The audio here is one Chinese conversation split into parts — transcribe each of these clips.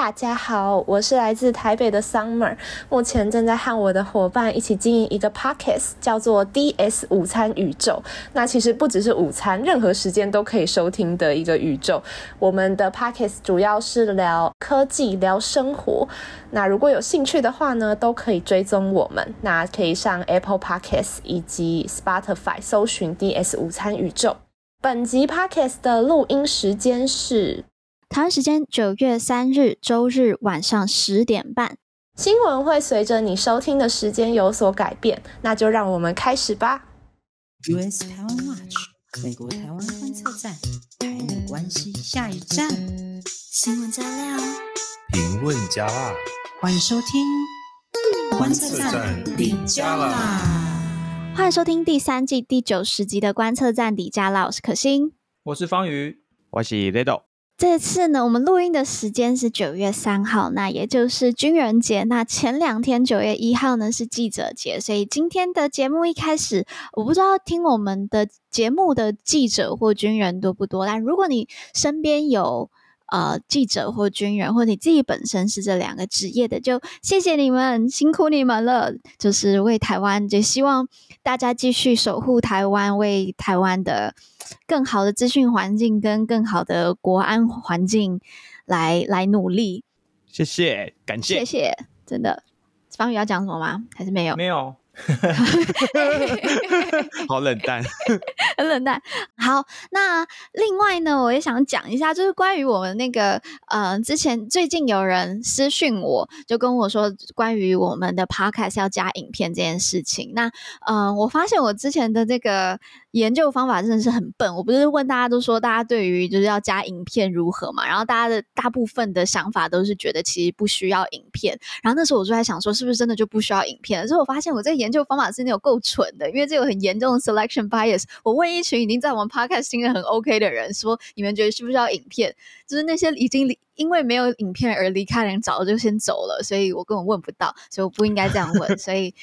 大家好，我是来自台北的 Summer，目前正在和我的伙伴一起经营一个 Podcast，叫做 DS 午餐宇宙。那其实不只是午餐，任何时间都可以收听的一个宇宙。我们的 Podcast 主要是聊科技、聊生活。那如果有兴趣的话呢，都可以追踪我们。那可以上 Apple Podcasts 以及 Spotify 搜寻 DS 午餐宇宙。本集 Podcast 的录音时间是。台湾时间九月三日周日晚上十点半，新闻会随着你收听的时间有所改变。那就让我们开始吧。US 台湾 watch 美国台湾观测站，台美关系下一站。新闻加料，评论加辣，欢迎收听。观测站底加辣，欢迎收听第三季第九十集的观测站底加辣。我是可心，我是方瑜，我是 Lido。这次呢，我们录音的时间是九月三号，那也就是军人节。那前两天，九月一号呢是记者节，所以今天的节目一开始，我不知道听我们的节目的记者或军人多不多。但如果你身边有呃记者或军人，或你自己本身是这两个职业的，就谢谢你们辛苦你们了，就是为台湾，就希望大家继续守护台湾，为台湾的。更好的资讯环境跟更好的国安环境，来来努力。谢谢，感谢，谢谢，真的。方宇要讲什么吗？还是没有？没有。好冷淡，很冷淡。好，那另外呢，我也想讲一下，就是关于我们那个呃，之前最近有人私讯我，就跟我说关于我们的 podcast 要加影片这件事情。那嗯，我发现我之前的这个研究方法真的是很笨。我不是问大家都说，大家对于就是要加影片如何嘛？然后大家的大部分的想法都是觉得其实不需要影片。然后那时候我就在想说，是不是真的就不需要影片？之后我发现我在研就方法是那种够蠢的，因为这个很严重的 selection bias。我问一群已经在我们 podcast 听很 OK 的人说，你们觉得需不需要影片？就是那些已经因为没有影片而离开的人早就先走了，所以我根本问不到，所以我不应该这样问。所以，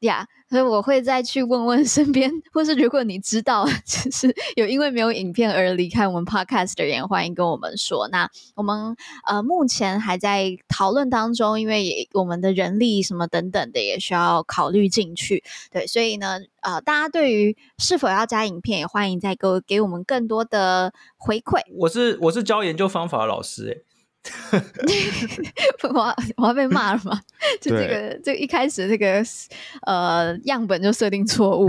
呀。所以我会再去问问身边，或是如果你知道，就是有因为没有影片而离开我们 Podcast 的人，欢迎跟我们说。那我们呃目前还在讨论当中，因为也我们的人力什么等等的也需要考虑进去。对，所以呢，呃，大家对于是否要加影片，也欢迎再给给我们更多的回馈。我是我是教研究方法的老师诶。我我要被骂了嘛？就这个，就一开始这个呃样本就设定错误。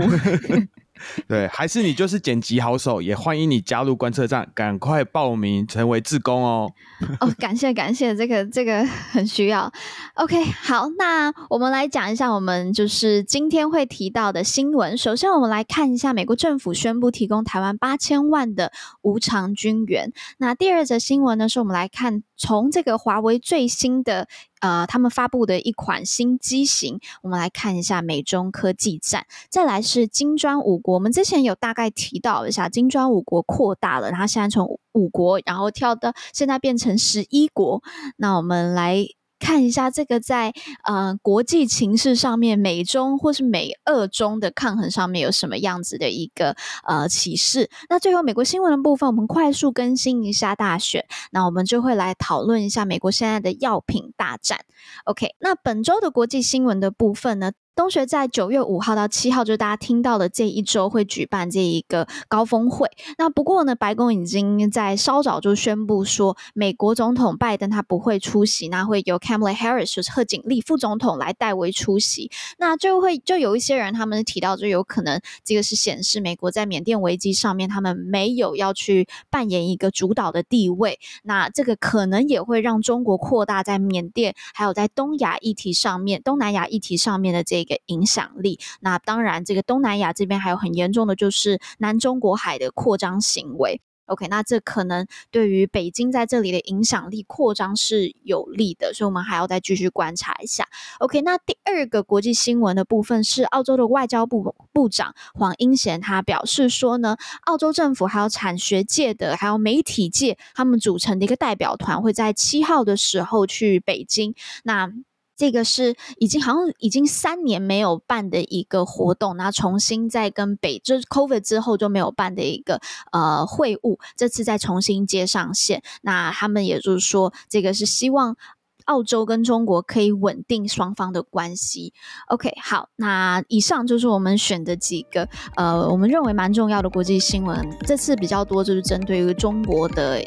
对，还是你就是剪辑好手，也欢迎你加入观测站，赶快报名成为志工哦。哦，感谢感谢，这个这个很需要。OK，好，那我们来讲一下我们就是今天会提到的新闻。首先，我们来看一下美国政府宣布提供台湾八千万的无偿军援。那第二则新闻呢，是我们来看。从这个华为最新的呃，他们发布的一款新机型，我们来看一下美中科技战。再来是金砖五国，我们之前有大概提到一下，金砖五国扩大了，然后现在从五国，然后跳到现在变成十一国。那我们来。看一下这个在呃国际情势上面，美中或是美俄中的抗衡上面有什么样子的一个呃启示？那最后美国新闻的部分，我们快速更新一下大选，那我们就会来讨论一下美国现在的药品大战。OK，那本周的国际新闻的部分呢？东学在九月五号到七号，就是大家听到的这一周会举办这一个高峰会。那不过呢，白宫已经在稍早就宣布说，美国总统拜登他不会出席，那会由 Kamala Harris 贺锦丽副总统来代为出席。那就会就有一些人他们提到，就有可能这个是显示美国在缅甸危机上面，他们没有要去扮演一个主导的地位。那这个可能也会让中国扩大在缅甸还有在东亚议题上面、东南亚议题上面的这。一个影响力，那当然，这个东南亚这边还有很严重的就是南中国海的扩张行为。OK，那这可能对于北京在这里的影响力扩张是有利的，所以我们还要再继续观察一下。OK，那第二个国际新闻的部分是，澳洲的外交部部长黄英贤他表示说呢，澳洲政府还有产学界的还有媒体界，他们组成的一个代表团会在七号的时候去北京。那这个是已经好像已经三年没有办的一个活动，那重新再跟北就是 COVID 之后就没有办的一个呃会晤，这次再重新接上线。那他们也就是说，这个是希望澳洲跟中国可以稳定双方的关系。OK，好，那以上就是我们选的几个呃我们认为蛮重要的国际新闻，这次比较多就是针对于中国的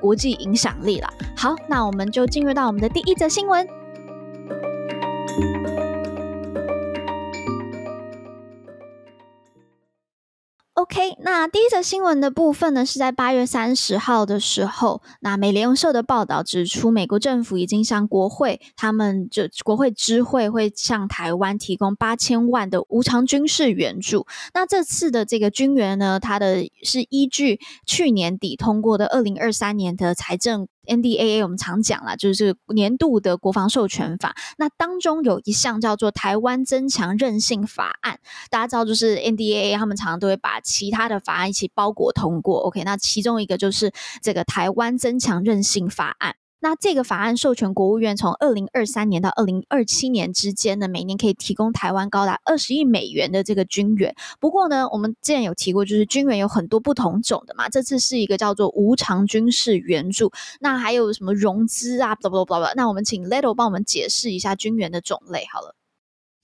国际影响力啦。好，那我们就进入到我们的第一则新闻。OK，那第一则新闻的部分呢，是在八月三十号的时候，那美联社的报道指出，美国政府已经向国会，他们就国会知会，会向台湾提供八千万的无偿军事援助。那这次的这个军援呢，它的，是依据去年底通过的二零二三年的财政。N D A A 我们常讲啦，就是年度的国防授权法。那当中有一项叫做台湾增强韧性法案。大家知道，就是 N D A A 他们常常都会把其他的法案一起包裹通过。O K，那其中一个就是这个台湾增强韧性法案。那这个法案授权国务院从二零二三年到二零二七年之间呢，每年可以提供台湾高达二十亿美元的这个军援。不过呢，我们之前有提过，就是军援有很多不同种的嘛。这次是一个叫做无偿军事援助，那还有什么融资啊？不不不不，那我们请 Little 帮我们解释一下军援的种类好了。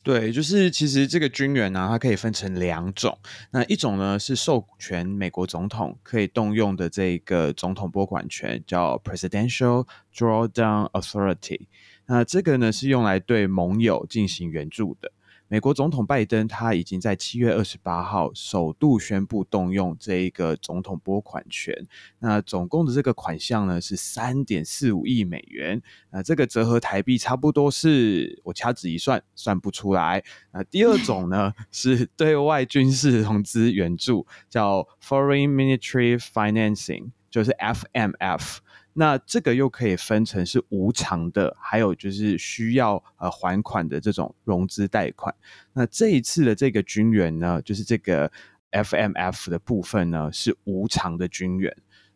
对，就是其实这个军援呢，它可以分成两种。那一种呢是授权美国总统可以动用的这个总统拨款权，叫 Presidential Drawdown Authority。那这个呢是用来对盟友进行援助的。美国总统拜登他已经在七月二十八号首度宣布动用这一个总统拨款权，那总共的这个款项呢是三点四五亿美元，啊，这个折合台币差不多是，我掐指一算算不出来。啊，第二种呢 是对外军事融资援助，叫 Foreign Military Financing，就是 FMF。那这个又可以分成是无偿的，还有就是需要呃还款的这种融资贷款。那这一次的这个军援呢，就是这个 FMF 的部分呢是无偿的军援。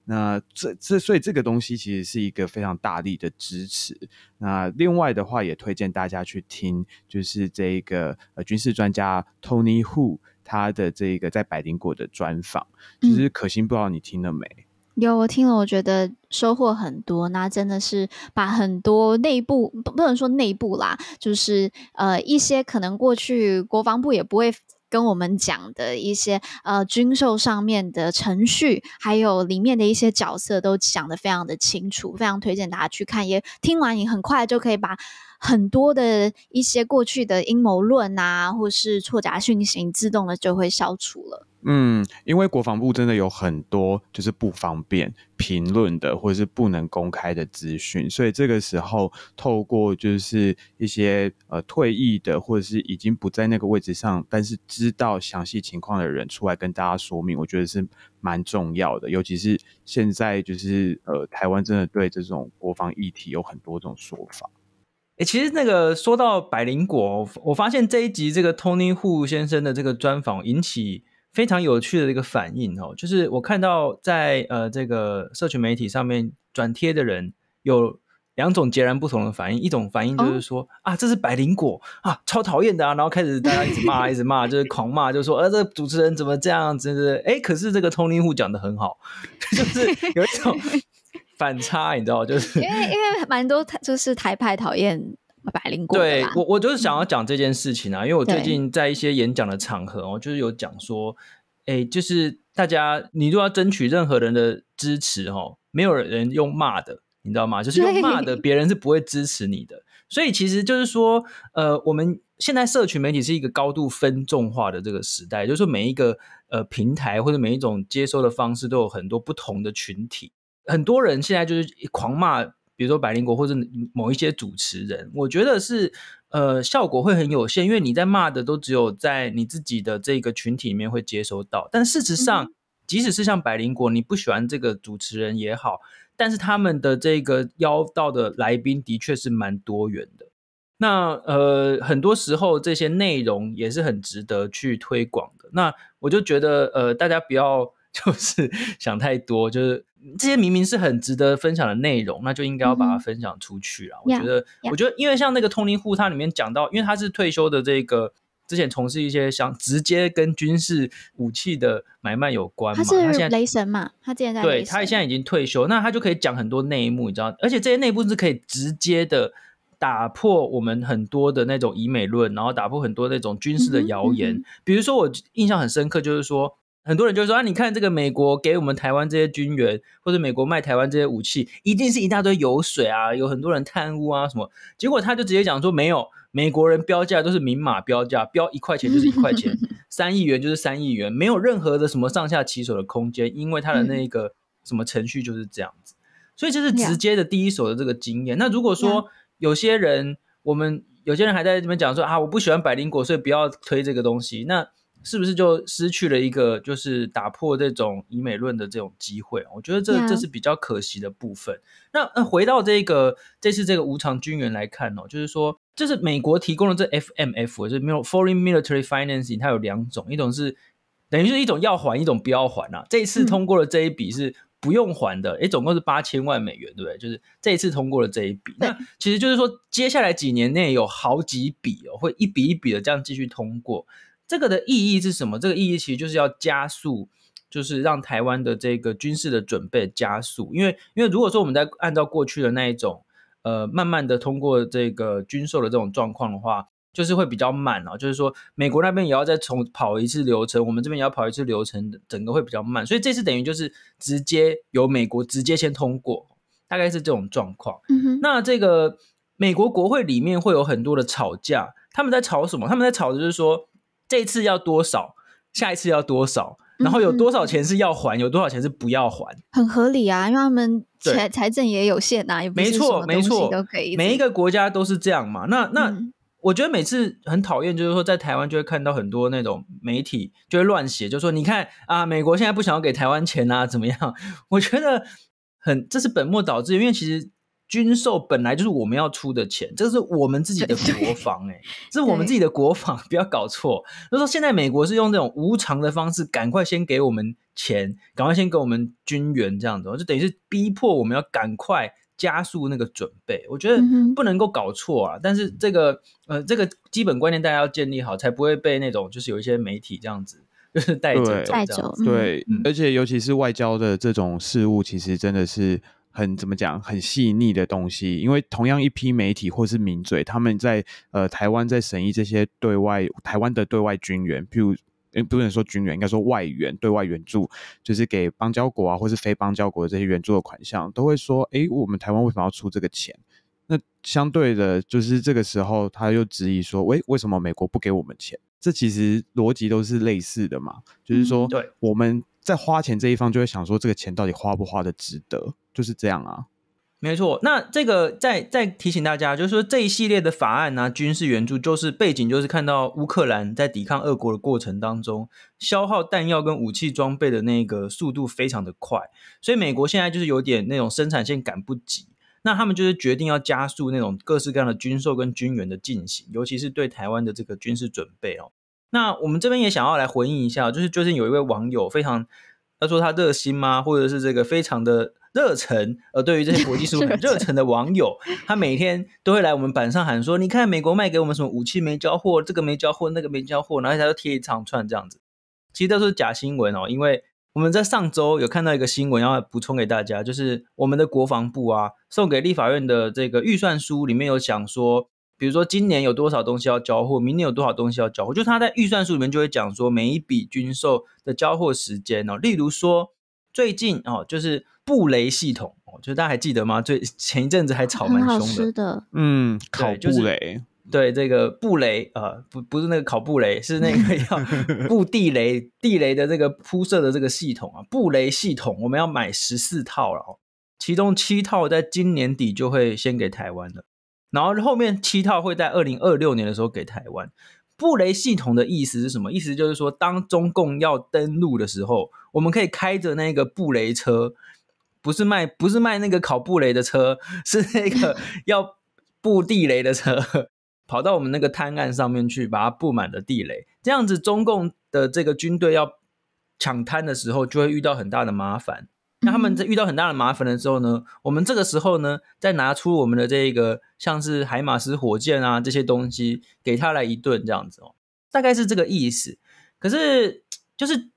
那这这所以这个东西其实是一个非常大力的支持。那另外的话也推荐大家去听，就是这个呃军事专家 Tony Hu 他的这个在柏林国的专访。其实可心不知道你听了没。有，我听了，我觉得收获很多。那真的是把很多内部，不能说内部啦，就是呃一些可能过去国防部也不会跟我们讲的一些呃军售上面的程序，还有里面的一些角色，都讲得非常的清楚。非常推荐大家去看，也听完你很快就可以把。很多的一些过去的阴谋论啊，或是错杂讯息，自动的就会消除了。嗯，因为国防部真的有很多就是不方便评论的，或者是不能公开的资讯，所以这个时候透过就是一些呃退役的，或者是已经不在那个位置上，但是知道详细情况的人出来跟大家说明，我觉得是蛮重要的。尤其是现在就是呃台湾真的对这种国防议题有很多种说法。哎，其实那个说到百灵果，我发现这一集这个 Tony Hu 先生的这个专访引起非常有趣的一个反应哦，就是我看到在呃这个社群媒体上面转贴的人有两种截然不同的反应，一种反应就是说啊，这是百灵果啊，超讨厌的啊，然后开始大家一直骂，一直骂，就是狂骂，就说呃，这主持人怎么这样子？哎，可是这个 Tony Hu 讲的很好，就是有一种。反差，你知道，就是因为因为蛮多，就是台派讨厌百灵哥，对我，我就是想要讲这件事情啊，因为我最近在一些演讲的场合哦，就是有讲说，哎，就是大家，你如果要争取任何人的支持哦，没有人用骂的，你知道吗？就是用骂的，别人是不会支持你的。所以其实就是说，呃，我们现在社群媒体是一个高度分众化的这个时代，就是说每一个呃平台或者每一种接收的方式，都有很多不同的群体。很多人现在就是狂骂，比如说百灵国或者某一些主持人，我觉得是呃效果会很有限，因为你在骂的都只有在你自己的这个群体里面会接收到。但事实上，即使是像百灵国，你不喜欢这个主持人也好，但是他们的这个邀到的来宾的确是蛮多元的。那呃很多时候这些内容也是很值得去推广的。那我就觉得呃大家不要。就是想太多，就是这些明明是很值得分享的内容，那就应该要把它分享出去啊。我觉得，我觉得，因为像那个通灵户，他里面讲到，因为他是退休的，这个之前从事一些像直接跟军事武器的买卖有关。他是雷神嘛？他现在对他现在已经退休，那他就可以讲很多内幕，你知道？而且这些内幕是可以直接的打破我们很多的那种以美论，然后打破很多那种军事的谣言。比如说，我印象很深刻，就是说。很多人就说啊，你看这个美国给我们台湾这些军援，或者美国卖台湾这些武器，一定是一大堆油水啊，有很多人贪污啊什么。结果他就直接讲说，没有，美国人标价都是明码标价，标一块钱就是一块钱，三亿元就是三亿元，没有任何的什么上下其手的空间，因为他的那个什么程序就是这样子。所以这是直接的第一手的这个经验。那如果说有些人，我们有些人还在这边讲说啊，我不喜欢百灵果，所以不要推这个东西。那是不是就失去了一个就是打破这种以美论的这种机会？我觉得这这是比较可惜的部分。那回到这个这次这个无偿军援来看哦，就是说这是美国提供的这 FMF，就是没有 Foreign Military Financing，它有两种，一种是等于是一种要还，一种不要还啊。这一次通过了这一笔是不用还的，哎，总共是八千万美元，对不对？就是这一次通过了这一笔，那其实就是说接下来几年内有好几笔哦，会一笔一笔的这样继续通过。这个的意义是什么？这个意义其实就是要加速，就是让台湾的这个军事的准备加速。因为，因为如果说我们在按照过去的那一种，呃，慢慢的通过这个军售的这种状况的话，就是会比较慢啊。就是说，美国那边也要再重跑一次流程，我们这边也要跑一次流程，整个会比较慢。所以这次等于就是直接由美国直接先通过，大概是这种状况。嗯那这个美国国会里面会有很多的吵架，他们在吵什么？他们在吵的就是说。这次要多少，下一次要多少，然后有多少钱是要还，有多少钱是不要还，很合理啊，因为他们财财政也有限啊，也没错，没错，都可以，每一个国家都是这样嘛。那那我觉得每次很讨厌，就是说在台湾就会看到很多那种媒体就会乱写，就说你看啊，美国现在不想要给台湾钱啊，怎么样？我觉得很这是本末倒置，因为其实。军售本来就是我们要出的钱，这是我们自己的国防，哎，这是我们自己的国防，不要搞错。就是说，现在美国是用这种无偿的方式，赶快先给我们钱，赶快先给我们军援，这样子就等于是逼迫我们要赶快加速那个准备。我觉得不能够搞错啊。但是这个，呃，这个基本观念大家要建立好，才不会被那种就是有一些媒体这样子 就是带着带走。对，而且尤其是外交的这种事务，其实真的是。很怎么讲，很细腻的东西。因为同样一批媒体或是名嘴，他们在呃台湾在审议这些对外台湾的对外军援，譬如不能说军援，应该说外援对外援助，就是给邦交国啊或是非邦交国这些援助的款项，都会说诶我们台湾为什么要出这个钱？那相对的，就是这个时候他又质疑说，诶为什么美国不给我们钱？这其实逻辑都是类似的嘛，就是说我们。在花钱这一方就会想说，这个钱到底花不花的值得，就是这样啊。没错，那这个再再提醒大家，就是说这一系列的法案啊，军事援助，就是背景就是看到乌克兰在抵抗俄国的过程当中，消耗弹药跟武器装备的那个速度非常的快，所以美国现在就是有点那种生产线赶不及，那他们就是决定要加速那种各式各样的军售跟军援的进行，尤其是对台湾的这个军事准备哦。那我们这边也想要来回应一下，就是最近有一位网友非常，他说他热心吗？或者是这个非常的热忱，呃，对于这些国际务很热忱的网友，他每天都会来我们板上喊说：“你看美国卖给我们什么武器没交货，这个没交货，那个没交货。”然后他就贴一长串这样子，其实都是假新闻哦。因为我们在上周有看到一个新闻，要补充给大家，就是我们的国防部啊送给立法院的这个预算书里面有讲说。比如说，今年有多少东西要交货？明年有多少东西要交货？就他在预算书里面就会讲说，每一笔军售的交货时间哦。例如说，最近哦，就是布雷系统哦，就大家还记得吗？最前一阵子还炒蛮凶的，嗯，考布雷，对这个布雷啊，不不是那个考布雷，是那个 要布地雷地雷的这个铺设的这个系统啊，布雷系统我们要买十四套了，哦，其中七套在今年底就会先给台湾的。然后后面七套会在二零二六年的时候给台湾布雷系统的意思是什么？意思就是说，当中共要登陆的时候，我们可以开着那个布雷车，不是卖不是卖那个考布雷的车，是那个 要布地雷的车，跑到我们那个滩岸上面去，把它布满的地雷，这样子中共的这个军队要抢滩的时候，就会遇到很大的麻烦。那他们在遇到很大的麻烦的时候呢，我们这个时候呢，再拿出我们的这个像是海马斯火箭啊这些东西，给他来一顿这样子哦，大概是这个意思。可是就是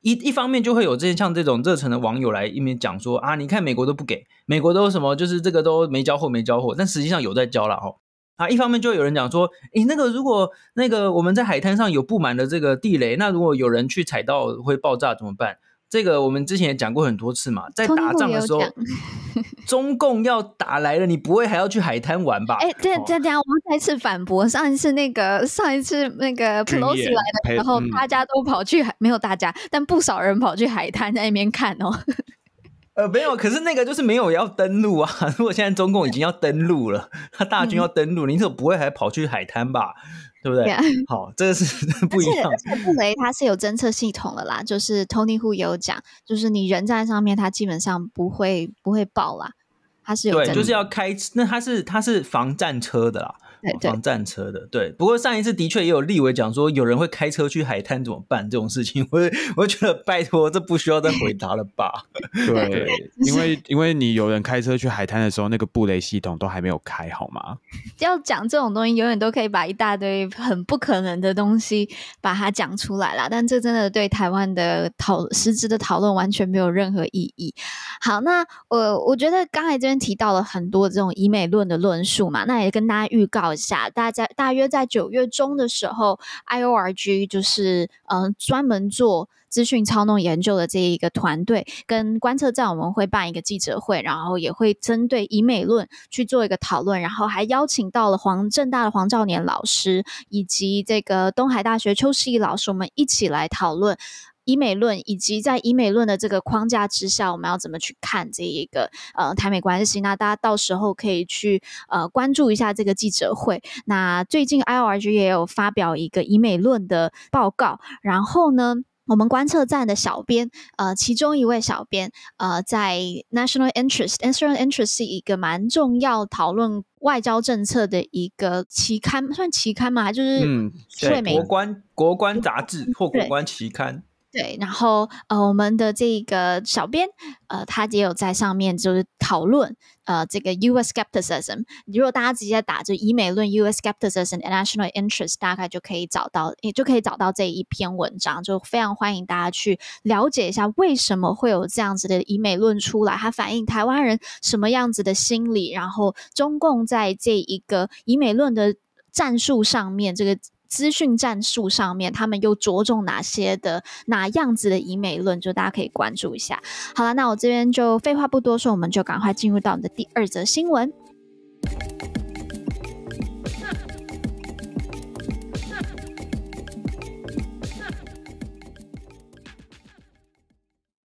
一一方面就会有这些像这种热忱的网友来一面讲说啊，你看美国都不给，美国都什么就是这个都没交货没交货，但实际上有在交了哦。啊，一方面就有人讲说，诶，那个如果那个我们在海滩上有布满的这个地雷，那如果有人去踩到会爆炸怎么办？这个我们之前也讲过很多次嘛，在打仗的时候，中共要打来了，你不会还要去海滩玩吧？哎，等等等，我再次反驳，上一次那个上一次那个 close 来的，时候，大家都跑去海，没有大家，但不少人跑去海滩那边看哦。呃，没有，可是那个就是没有要登陆啊。如果现在中共已经要登陆了，他大军要登陆，你不会还跑去海滩吧？对不对？好，这个是不一样。而且布雷它是有侦测系统的啦，就是 Tony Who 有讲，就是你人在上面，它基本上不会不会爆啦。它是有对，就是要开，那它是它是防战车的啦。防战车的，对。不过上一次的确也有立委讲说，有人会开车去海滩怎么办这种事情，我我觉得拜托，这不需要再回答了吧？对，因为因为你有人开车去海滩的时候，那个布雷系统都还没有开，好吗？要讲这种东西，永远都可以把一大堆很不可能的东西把它讲出来啦。但这真的对台湾的讨实质的讨论完全没有任何意义。好，那我我觉得刚才这边提到了很多这种以美论的论述嘛，那也跟大家预告。下，大家大约在九月中的时候，IORG 就是嗯，专门做资讯操弄研究的这一个团队跟观测站，我们会办一个记者会，然后也会针对以美论去做一个讨论，然后还邀请到了黄正大的黄兆年老师以及这个东海大学邱世义老师，我们一起来讨论。以美论，以及在以美论的这个框架之下，我们要怎么去看这一个呃台美关系？那大家到时候可以去呃关注一下这个记者会。那最近 I O R G 也有发表一个以美论的报告。然后呢，我们观测站的小编呃，其中一位小编呃，在 National Interest，National Interest 是一个蛮重要讨论外交政策的一个期刊，算期刊嘛？就是嗯，对，国关国关杂志或国关期刊。对，然后呃，我们的这个小编呃，他也有在上面就是讨论呃，这个 U S skepticism。如果大家直接打“就以美论 U S skepticism and national interest”，大概就可以找到，也就可以找到这一篇文章。就非常欢迎大家去了解一下为什么会有这样子的以美论出来，它反映台湾人什么样子的心理，然后中共在这一个以美论的战术上面这个。资讯战术上面，他们又着重哪些的哪样子的以美论，就大家可以关注一下。好了，那我这边就废话不多说，我们就赶快进入到你的第二则新闻。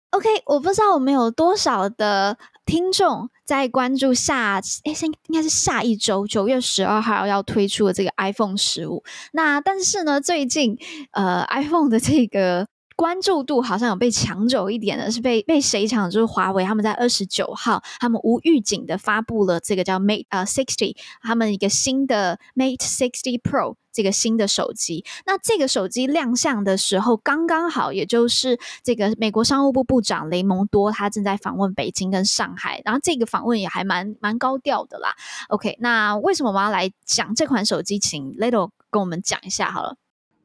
OK，我不知道我们有多少的。听众在关注下，诶，现，应该是下一周九月十二号要推出的这个 iPhone 十五。那但是呢，最近呃，iPhone 的这个关注度好像有被抢走一点呢，是被被谁抢？就是华为他们在二十九号，他们无预警的发布了这个叫 Mate 呃 Sixty，他们一个新的 Mate Sixty Pro。这个新的手机，那这个手机亮相的时候，刚刚好，也就是这个美国商务部部长雷蒙多他正在访问北京跟上海，然后这个访问也还蛮蛮高调的啦。OK，那为什么我要来讲这款手机？请 l i t t l e 跟我们讲一下好了。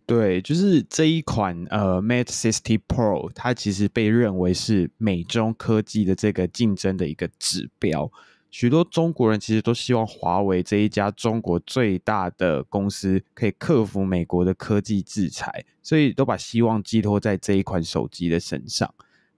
对，就是这一款呃 Mate Sixty Pro，它其实被认为是美中科技的这个竞争的一个指标。许多中国人其实都希望华为这一家中国最大的公司可以克服美国的科技制裁，所以都把希望寄托在这一款手机的身上。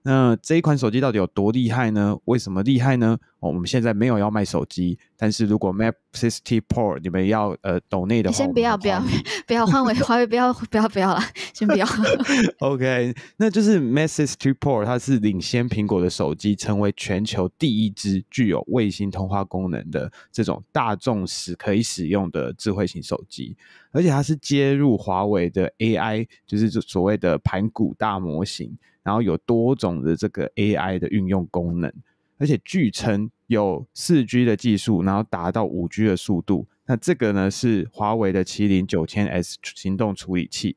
那这一款手机到底有多厉害呢？为什么厉害呢？哦，我们现在没有要卖手机，但是如果 Map Sixty Pro，你们要呃，岛内的先不要不要不要，华为华为不要不要不要了，先不要。OK，那就是 Map Sixty Pro，它是领先苹果的手机，成为全球第一支具有卫星通话功能的这种大众使可以使用的智慧型手机，而且它是接入华为的 AI，就是所谓的盘古大模型。然后有多种的这个 AI 的运用功能，而且据称有四 G 的技术，然后达到五 G 的速度。那这个呢是华为的麒麟九千 S 行动处理器。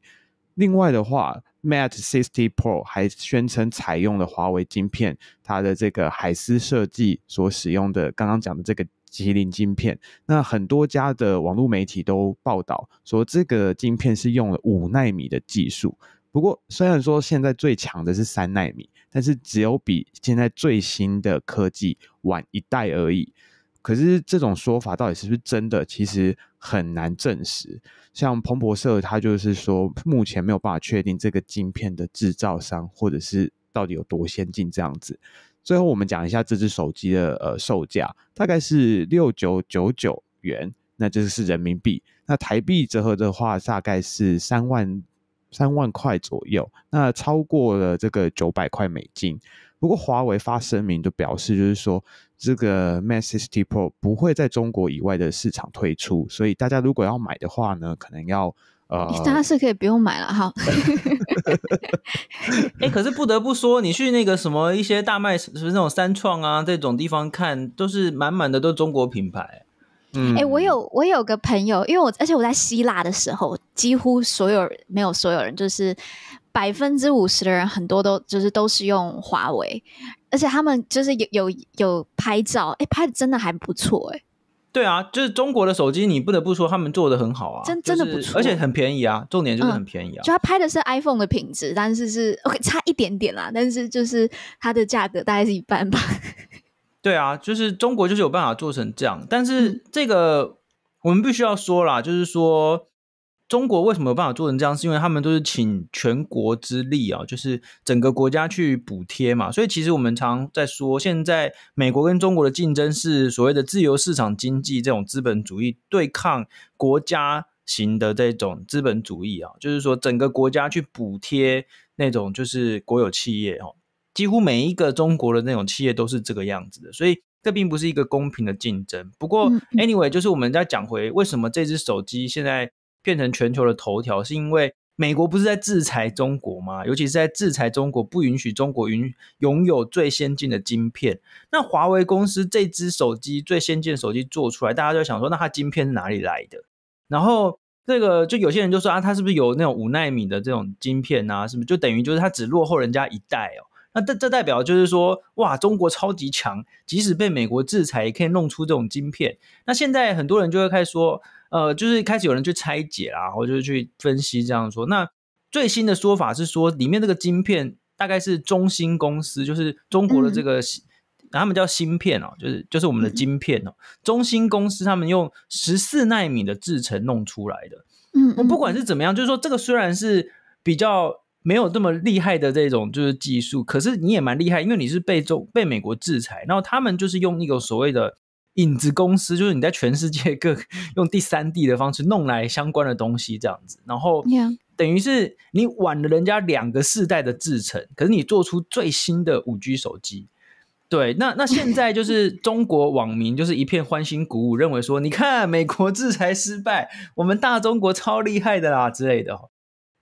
另外的话，Mate Sixty Pro 还宣称采用了华为晶片，它的这个海思设计所使用的刚刚讲的这个麒麟晶片。那很多家的网络媒体都报道说，这个晶片是用了五纳米的技术。不过，虽然说现在最强的是三纳米，但是只有比现在最新的科技晚一代而已。可是这种说法到底是不是真的，其实很难证实。像彭博社，他就是说目前没有办法确定这个晶片的制造商，或者是到底有多先进这样子。最后，我们讲一下这只手机的呃售价，大概是六九九九元，那这是人民币，那台币折合的话大概是三万。三万块左右，那超过了这个九百块美金。不过华为发声明就表示，就是说这个 Mate 60 Pro 不会在中国以外的市场推出，所以大家如果要买的话呢，可能要呃，当然是可以不用买了。哈。哎，可是不得不说，你去那个什么一些大卖，是那种三创啊这种地方看，都是满满的都是中国品牌。哎，我有我有个朋友，因为我而且我在希腊的时候，几乎所有没有所有人，就是百分之五十的人，很多都就是都是用华为，而且他们就是有有有拍照，哎，拍的真的还不错，哎，对啊，就是中国的手机，你不得不说他们做的很好啊，真真的不错，而且很便宜啊，重点就是很便宜啊。就他拍的是 iPhone 的品质，但是是 OK，差一点点啦，但是就是它的价格大概是一半吧。对啊，就是中国就是有办法做成这样，但是这个我们必须要说啦，就是说中国为什么有办法做成这样，是因为他们都是请全国之力啊，就是整个国家去补贴嘛。所以其实我们常在说，现在美国跟中国的竞争是所谓的自由市场经济这种资本主义对抗国家型的这种资本主义啊，就是说整个国家去补贴那种就是国有企业哦。几乎每一个中国的那种企业都是这个样子的，所以这并不是一个公平的竞争。不过，anyway，就是我们再讲回为什么这只手机现在变成全球的头条，是因为美国不是在制裁中国吗？尤其是在制裁中国，不允许中国允拥有最先进的晶片。那华为公司这只手机最先进的手机做出来，大家就想说，那它晶片是哪里来的？然后这个就有些人就说啊，它是不是有那种五纳米的这种晶片啊？不是就等于就是它只落后人家一代哦。那这这代表就是说，哇，中国超级强，即使被美国制裁，也可以弄出这种晶片。那现在很多人就会开始说，呃，就是开始有人去拆解啦，然后就是去分析这样说。那最新的说法是说，里面这个晶片大概是中芯公司，就是中国的这个，他们叫芯片哦，就是就是我们的晶片哦，中芯公司他们用十四纳米的制程弄出来的。嗯，不管是怎么样，就是说这个虽然是比较。没有这么厉害的这种就是技术，可是你也蛮厉害，因为你是被中被美国制裁，然后他们就是用那个所谓的影子公司，就是你在全世界各 用第三地的方式弄来相关的东西这样子，然后等于是你晚了人家两个世代的制程，可是你做出最新的五 G 手机，对，那那现在就是 中国网民就是一片欢欣鼓舞，认为说你看美国制裁失败，我们大中国超厉害的啦之类的。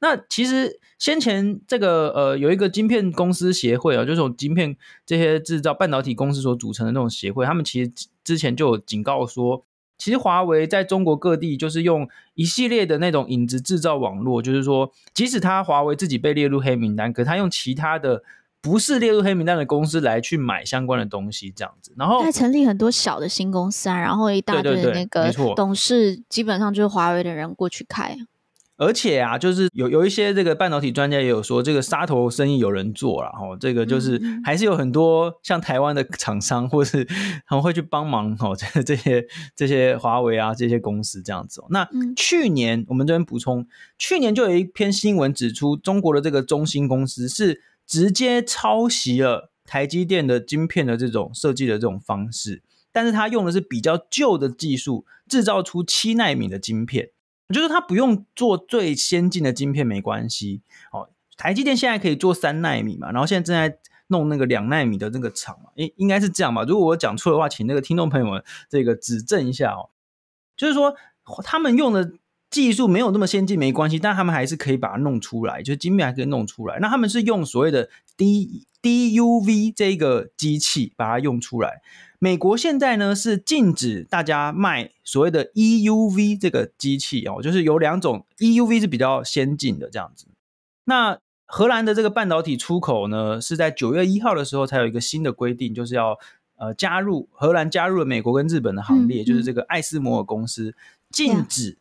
那其实先前这个呃有一个晶片公司协会啊，就是从晶片这些制造半导体公司所组成的那种协会，他们其实之前就有警告说，其实华为在中国各地就是用一系列的那种影子制造网络，就是说即使他华为自己被列入黑名单，可他用其他的不是列入黑名单的公司来去买相关的东西这样子，然后他成立很多小的新公司啊，然后一大堆那个董事基本上就是华为的人过去开。而且啊，就是有有一些这个半导体专家也有说，这个沙头生意有人做了，然后这个就是还是有很多像台湾的厂商，或是他们会去帮忙哦，这这些这些华为啊这些公司这样子。哦。那去年我们这边补充，去年就有一篇新闻指出，中国的这个中芯公司是直接抄袭了台积电的晶片的这种设计的这种方式，但是它用的是比较旧的技术，制造出七纳米的晶片。就是他不用做最先进的晶片没关系，哦，台积电现在可以做三纳米嘛，然后现在正在弄那个两纳米的那个厂嘛，应应该是这样吧？如果我讲错的话，请那个听众朋友们这个指正一下哦。就是说他们用的技术没有那么先进没关系，但他们还是可以把它弄出来，就是晶片还可以弄出来。那他们是用所谓的 D D U V 这个机器把它用出来。美国现在呢是禁止大家卖所谓的 EUV 这个机器哦，就是有两种 EUV 是比较先进的这样子。那荷兰的这个半导体出口呢，是在九月一号的时候才有一个新的规定，就是要呃加入荷兰加入了美国跟日本的行列，就是这个爱斯摩尔公司禁止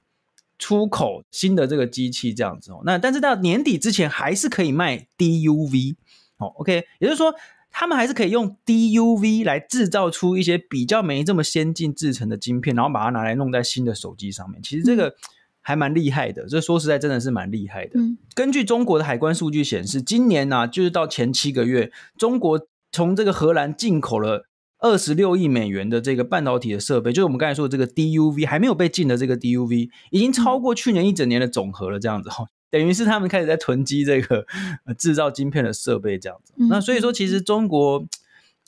出口新的这个机器这样子哦。那但是到年底之前还是可以卖 DUV 哦，OK，也就是说。他们还是可以用 DUV 来制造出一些比较没这么先进制成的晶片，然后把它拿来弄在新的手机上面。其实这个还蛮厉害的，这说实在真的是蛮厉害的。嗯，根据中国的海关数据显示，今年呢，就是到前七个月，中国从这个荷兰进口了二十六亿美元的这个半导体的设备，就是我们刚才说这个 DUV 还没有被禁的这个 DUV，已经超过去年一整年的总和了，这样子哈。等于是他们开始在囤积这个制造晶片的设备这样子，那所以说其实中国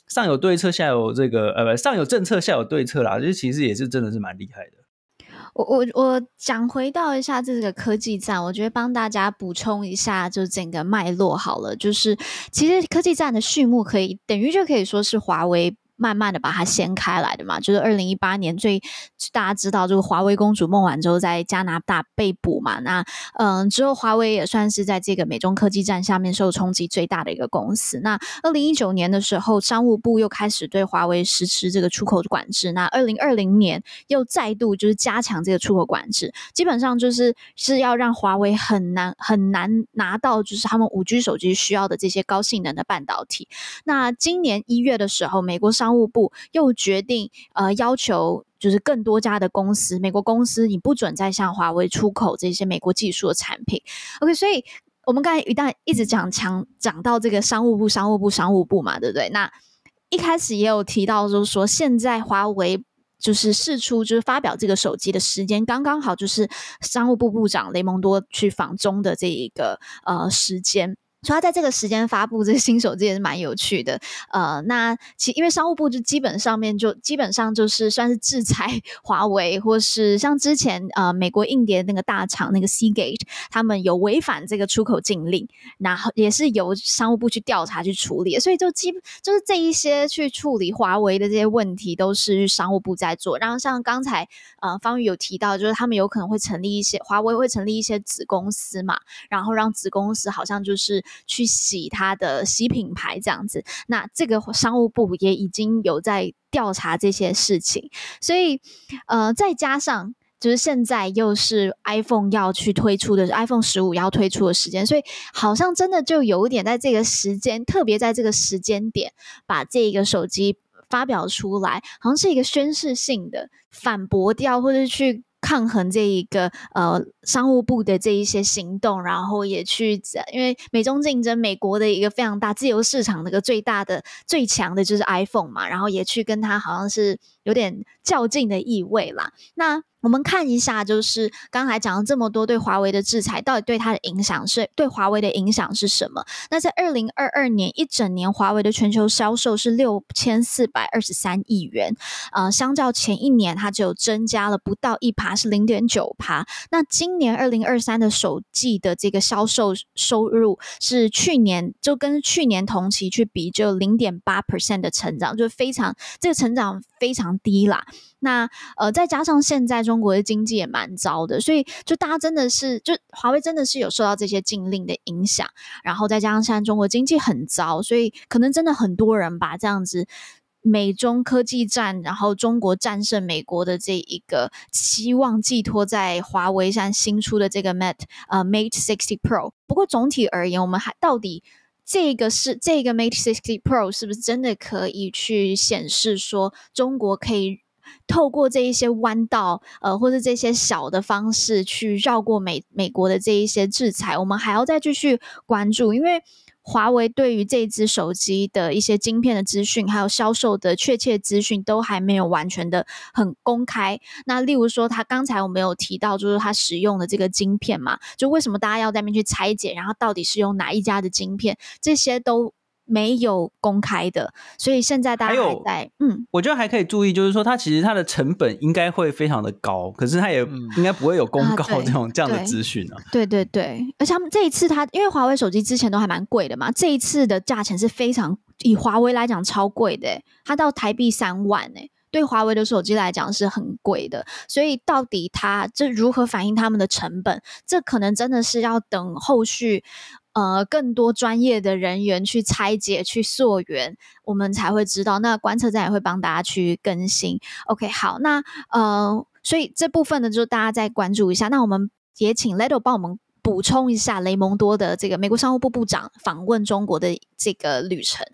上有对策，下有这个呃不，上有政策，下有对策啦，就其实也是真的是蛮厉害的。我我我讲回到一下这个科技战，我觉得帮大家补充一下，就整个脉络好了，就是其实科技战的序幕可以等于就可以说是华为。慢慢的把它掀开来的嘛，就是二零一八年最大家知道这个华为公主孟晚舟在加拿大被捕嘛，那嗯之后华为也算是在这个美中科技战下面受冲击最大的一个公司。那二零一九年的时候，商务部又开始对华为实施这个出口管制，那二零二零年又再度就是加强这个出口管制，基本上就是是要让华为很难很难拿到就是他们五 G 手机需要的这些高性能的半导体。那今年一月的时候，美国商商务部又决定，呃，要求就是更多家的公司，美国公司你不准再向华为出口这些美国技术的产品。OK，所以我们刚才一旦一直讲强讲到这个商务部，商务部，商务部嘛，对不对？那一开始也有提到，就是说现在华为就是试出就是发表这个手机的时间，刚刚好就是商务部部长雷蒙多去访中的这一个呃时间。主要在这个时间发布这新手机也是蛮有趣的。呃，那其因为商务部就基本上面就基本上就是算是制裁华为，或是像之前呃美国硬碟那个大厂那个 SeaGate，他们有违反这个出口禁令，然后也是由商务部去调查去处理。所以就基就是这一些去处理华为的这些问题，都是商务部在做。然后像刚才呃方宇有提到，就是他们有可能会成立一些华为会成立一些子公司嘛，然后让子公司好像就是。去洗它的洗品牌这样子，那这个商务部也已经有在调查这些事情，所以呃，再加上就是现在又是 iPhone 要去推出的 iPhone 十五要推出的时间，所以好像真的就有一点在这个时间，特别在这个时间点把这一个手机发表出来，好像是一个宣示性的反驳掉，或者去抗衡这一个呃。商务部的这一些行动，然后也去，因为美中竞争，美国的一个非常大自由市场那个最大的最强的，就是 iPhone 嘛，然后也去跟他好像是有点较劲的意味啦。那我们看一下，就是刚才讲了这么多，对华为的制裁到底对它的影响是对华为的影响是什么？那在二零二二年一整年，华为的全球销售是六千四百二十三亿元，呃，相较前一年，它只有增加了不到一趴，是零点九趴。那今年二零二三的首季的这个销售收入是去年就跟去年同期去比，就零点八 percent 的成长，就非常这个成长非常低啦。那呃，再加上现在中国的经济也蛮糟的，所以就大家真的是就华为真的是有受到这些禁令的影响，然后再加上现在中国经济很糟，所以可能真的很多人吧这样子。美中科技战，然后中国战胜美国的这一个希望寄托在华为上新出的这个 Mate，呃，Mate sixty Pro。不过总体而言，我们还到底这个是这个 Mate sixty Pro 是不是真的可以去显示说中国可以透过这一些弯道，呃，或者这些小的方式去绕过美美国的这一些制裁？我们还要再继续关注，因为。华为对于这只手机的一些晶片的资讯，还有销售的确切资讯，都还没有完全的很公开。那例如说，他刚才我们有提到，就是他使用的这个晶片嘛，就为什么大家要那边去拆解，然后到底是用哪一家的晶片，这些都。没有公开的，所以现在大家还在嗯，我觉得还可以注意，就是说它其实它的成本应该会非常的高，可是它也应该不会有公告这种这样的资讯啊。对对对，而且他们这一次，它因为华为手机之前都还蛮贵的嘛，这一次的价钱是非常以华为来讲超贵的，它到台币三万哎，对华为的手机来讲是很贵的，所以到底它这如何反映他们的成本，这可能真的是要等后续。呃，更多专业的人员去拆解、去溯源，我们才会知道。那观测站也会帮大家去更新。OK，好，那呃，所以这部分呢，就是大家再关注一下。那我们也请 l e t o 帮我们补充一下雷蒙多的这个美国商务部部长访问中国的这个旅程。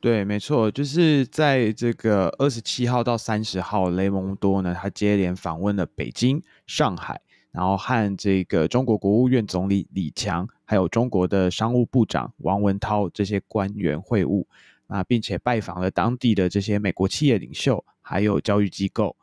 对，没错，就是在这个二十七号到三十号，雷蒙多呢，他接连访问了北京、上海，然后和这个中国国务院总理李强。还有中国的商务部长王文涛这些官员会晤，啊，并且拜访了当地的这些美国企业领袖，还有教育机构。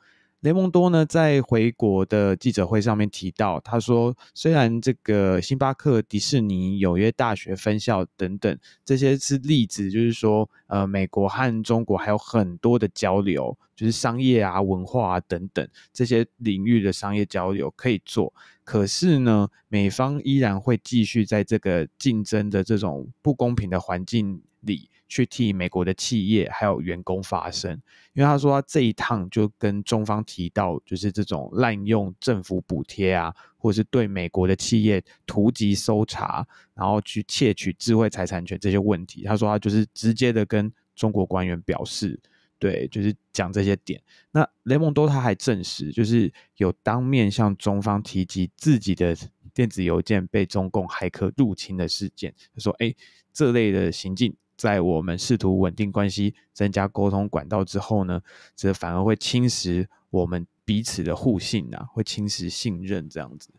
雷蒙多呢，在回国的记者会上面提到，他说，虽然这个星巴克、迪士尼、纽约大学分校等等这些是例子，就是说，呃，美国和中国还有很多的交流，就是商业啊、文化啊等等这些领域的商业交流可以做，可是呢，美方依然会继续在这个竞争的这种不公平的环境里。去替美国的企业还有员工发声，因为他说他这一趟就跟中方提到，就是这种滥用政府补贴啊，或者是对美国的企业突击搜查，然后去窃取智慧财产权这些问题。他说他就是直接的跟中国官员表示，对，就是讲这些点。那雷蒙多他还证实，就是有当面向中方提及自己的电子邮件被中共黑客入侵的事件。他说，哎，这类的行径。在我们试图稳定关系、增加沟通管道之后呢，这反而会侵蚀我们彼此的互信啊，会侵蚀信任这样子。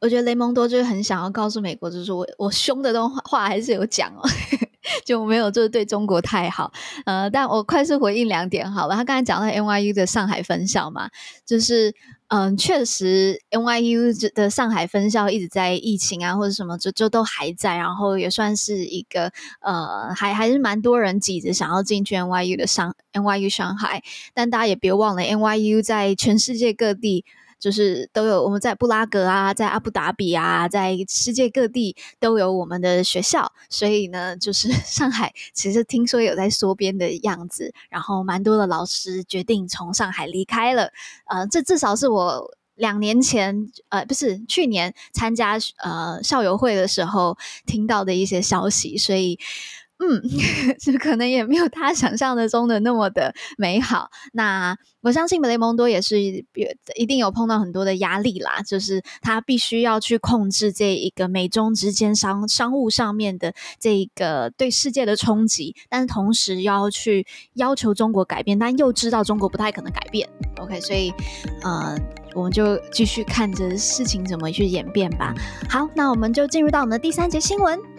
我觉得雷蒙多就是很想要告诉美国，就是我我凶的东话还是有讲哦，就没有是对中国太好。呃，但我快速回应两点好了。他刚才讲到 NYU 的上海分校嘛，就是。嗯，确实，NYU 的上海分校一直在疫情啊或者什么，就就都还在，然后也算是一个呃，还还是蛮多人挤着想要进去 NYU 的上 NYU 上海，但大家也别忘了 NYU 在全世界各地。就是都有我们在布拉格啊，在阿布达比啊，在世界各地都有我们的学校，所以呢，就是 上海其实听说有在缩编的样子，然后蛮多的老师决定从上海离开了，呃，这至少是我两年前，呃，不是去年参加呃校友会的时候听到的一些消息，所以。嗯，这 可能也没有他想象的中的那么的美好。那我相信雷蒙多也是一定有碰到很多的压力啦，就是他必须要去控制这一个美中之间商商务上面的这一个对世界的冲击，但是同时要去要求中国改变，但又知道中国不太可能改变。OK，所以呃，我们就继续看着事情怎么去演变吧。好，那我们就进入到我们的第三节新闻。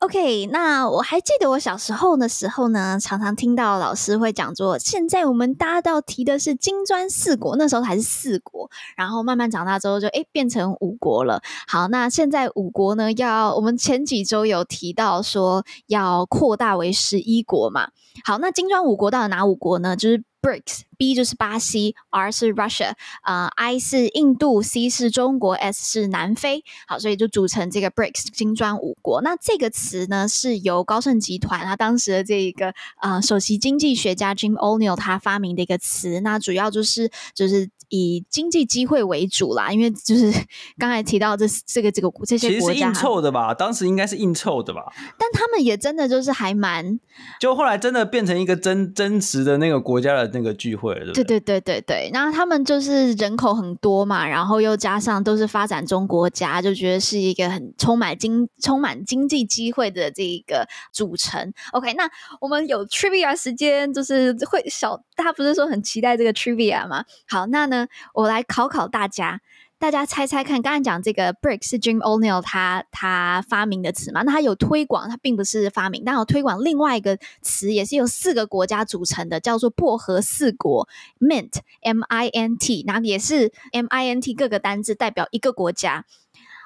OK，那我还记得我小时候的时候呢，常常听到老师会讲说，现在我们大家到提的是金砖四国，那时候还是四国，然后慢慢长大之后就诶变成五国了。好，那现在五国呢，要我们前几周有提到说要扩大为十一国嘛？好，那金砖五国到底哪五国呢？就是。BRICS，B 就是巴西，R 是 Russia，啊，I 是印度，C 是中国，S 是南非。好，所以就组成这个 BRICS 金砖五国。那这个词呢，是由高盛集团他当时的这一个啊首席经济学家 Jim O'Neill 他发明的一个词。那主要就是就是。以经济机会为主啦，因为就是刚才提到这这个这个这些国家凑的吧，当时应该是应凑的吧。但他们也真的就是还蛮，就后来真的变成一个真真实的那个国家的那个聚会了。对对对对对。然后他们就是人口很多嘛，然后又加上都是发展中国家，就觉得是一个很充满经充满经济机会的这一个组成。OK，那我们有 Trivia 时间，就是会小。他不是说很期待这个 trivia 吗？好，那呢，我来考考大家，大家猜猜看。刚才讲这个 brick 是 Jim O'Neill 他他发明的词嘛？那他有推广，他并不是发明。但有推广另外一个词，也是由四个国家组成的，叫做薄荷四国 mint M I N T，那也是 M I N T 各个单字代表一个国家。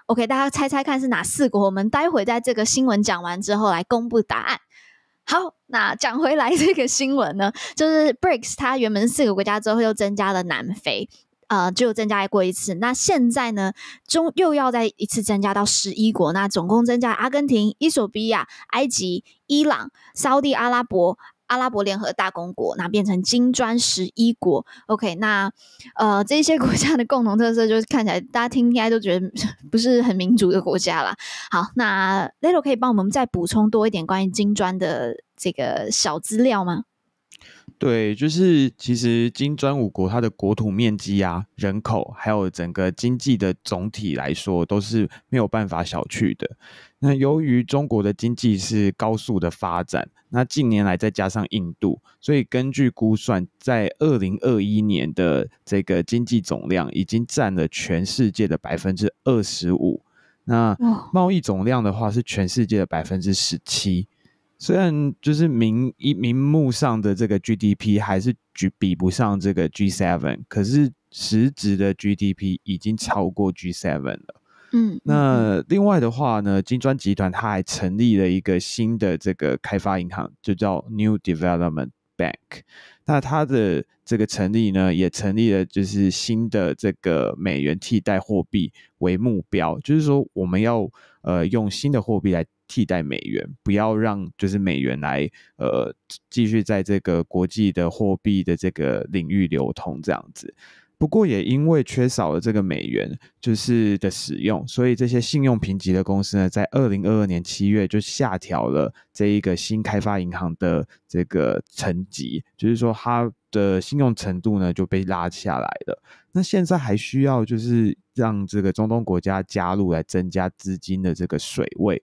OK，大家猜猜看是哪四国？我们待会在这个新闻讲完之后来公布答案。好，那讲回来这个新闻呢，就是 BRICS 它原本四个国家之后又增加了南非，呃，就增加过一次。那现在呢，中又要再一次增加到十一国，那总共增加阿根廷、伊索比亚、埃及、伊朗、沙地阿拉伯。阿拉伯联合大公国，那变成金砖十一国。OK，那呃，这些国家的共同特色就是看起来大家听应该都觉得 不是很民主的国家啦。好，那 l i t t l e 可以帮我们再补充多一点关于金砖的这个小资料吗？对，就是其实金砖五国它的国土面积啊、人口，还有整个经济的总体来说，都是没有办法小觑的。那由于中国的经济是高速的发展，那近年来再加上印度，所以根据估算，在二零二一年的这个经济总量已经占了全世界的百分之二十五。那贸易总量的话，是全世界的百分之十七。虽然就是明一明目上的这个 GDP 还是举比不上这个 G7，可是实质的 GDP 已经超过 G7 了。嗯，那另外的话呢，金砖集团它还成立了一个新的这个开发银行，就叫 New Development Bank。那它的这个成立呢，也成立了就是新的这个美元替代货币为目标，就是说我们要呃用新的货币来。替代美元，不要让就是美元来呃继续在这个国际的货币的这个领域流通这样子。不过也因为缺少了这个美元就是的使用，所以这些信用评级的公司呢，在二零二二年七月就下调了这一个新开发银行的这个层级，就是说它的信用程度呢就被拉下来了。那现在还需要就是让这个中东国家加入来增加资金的这个水位。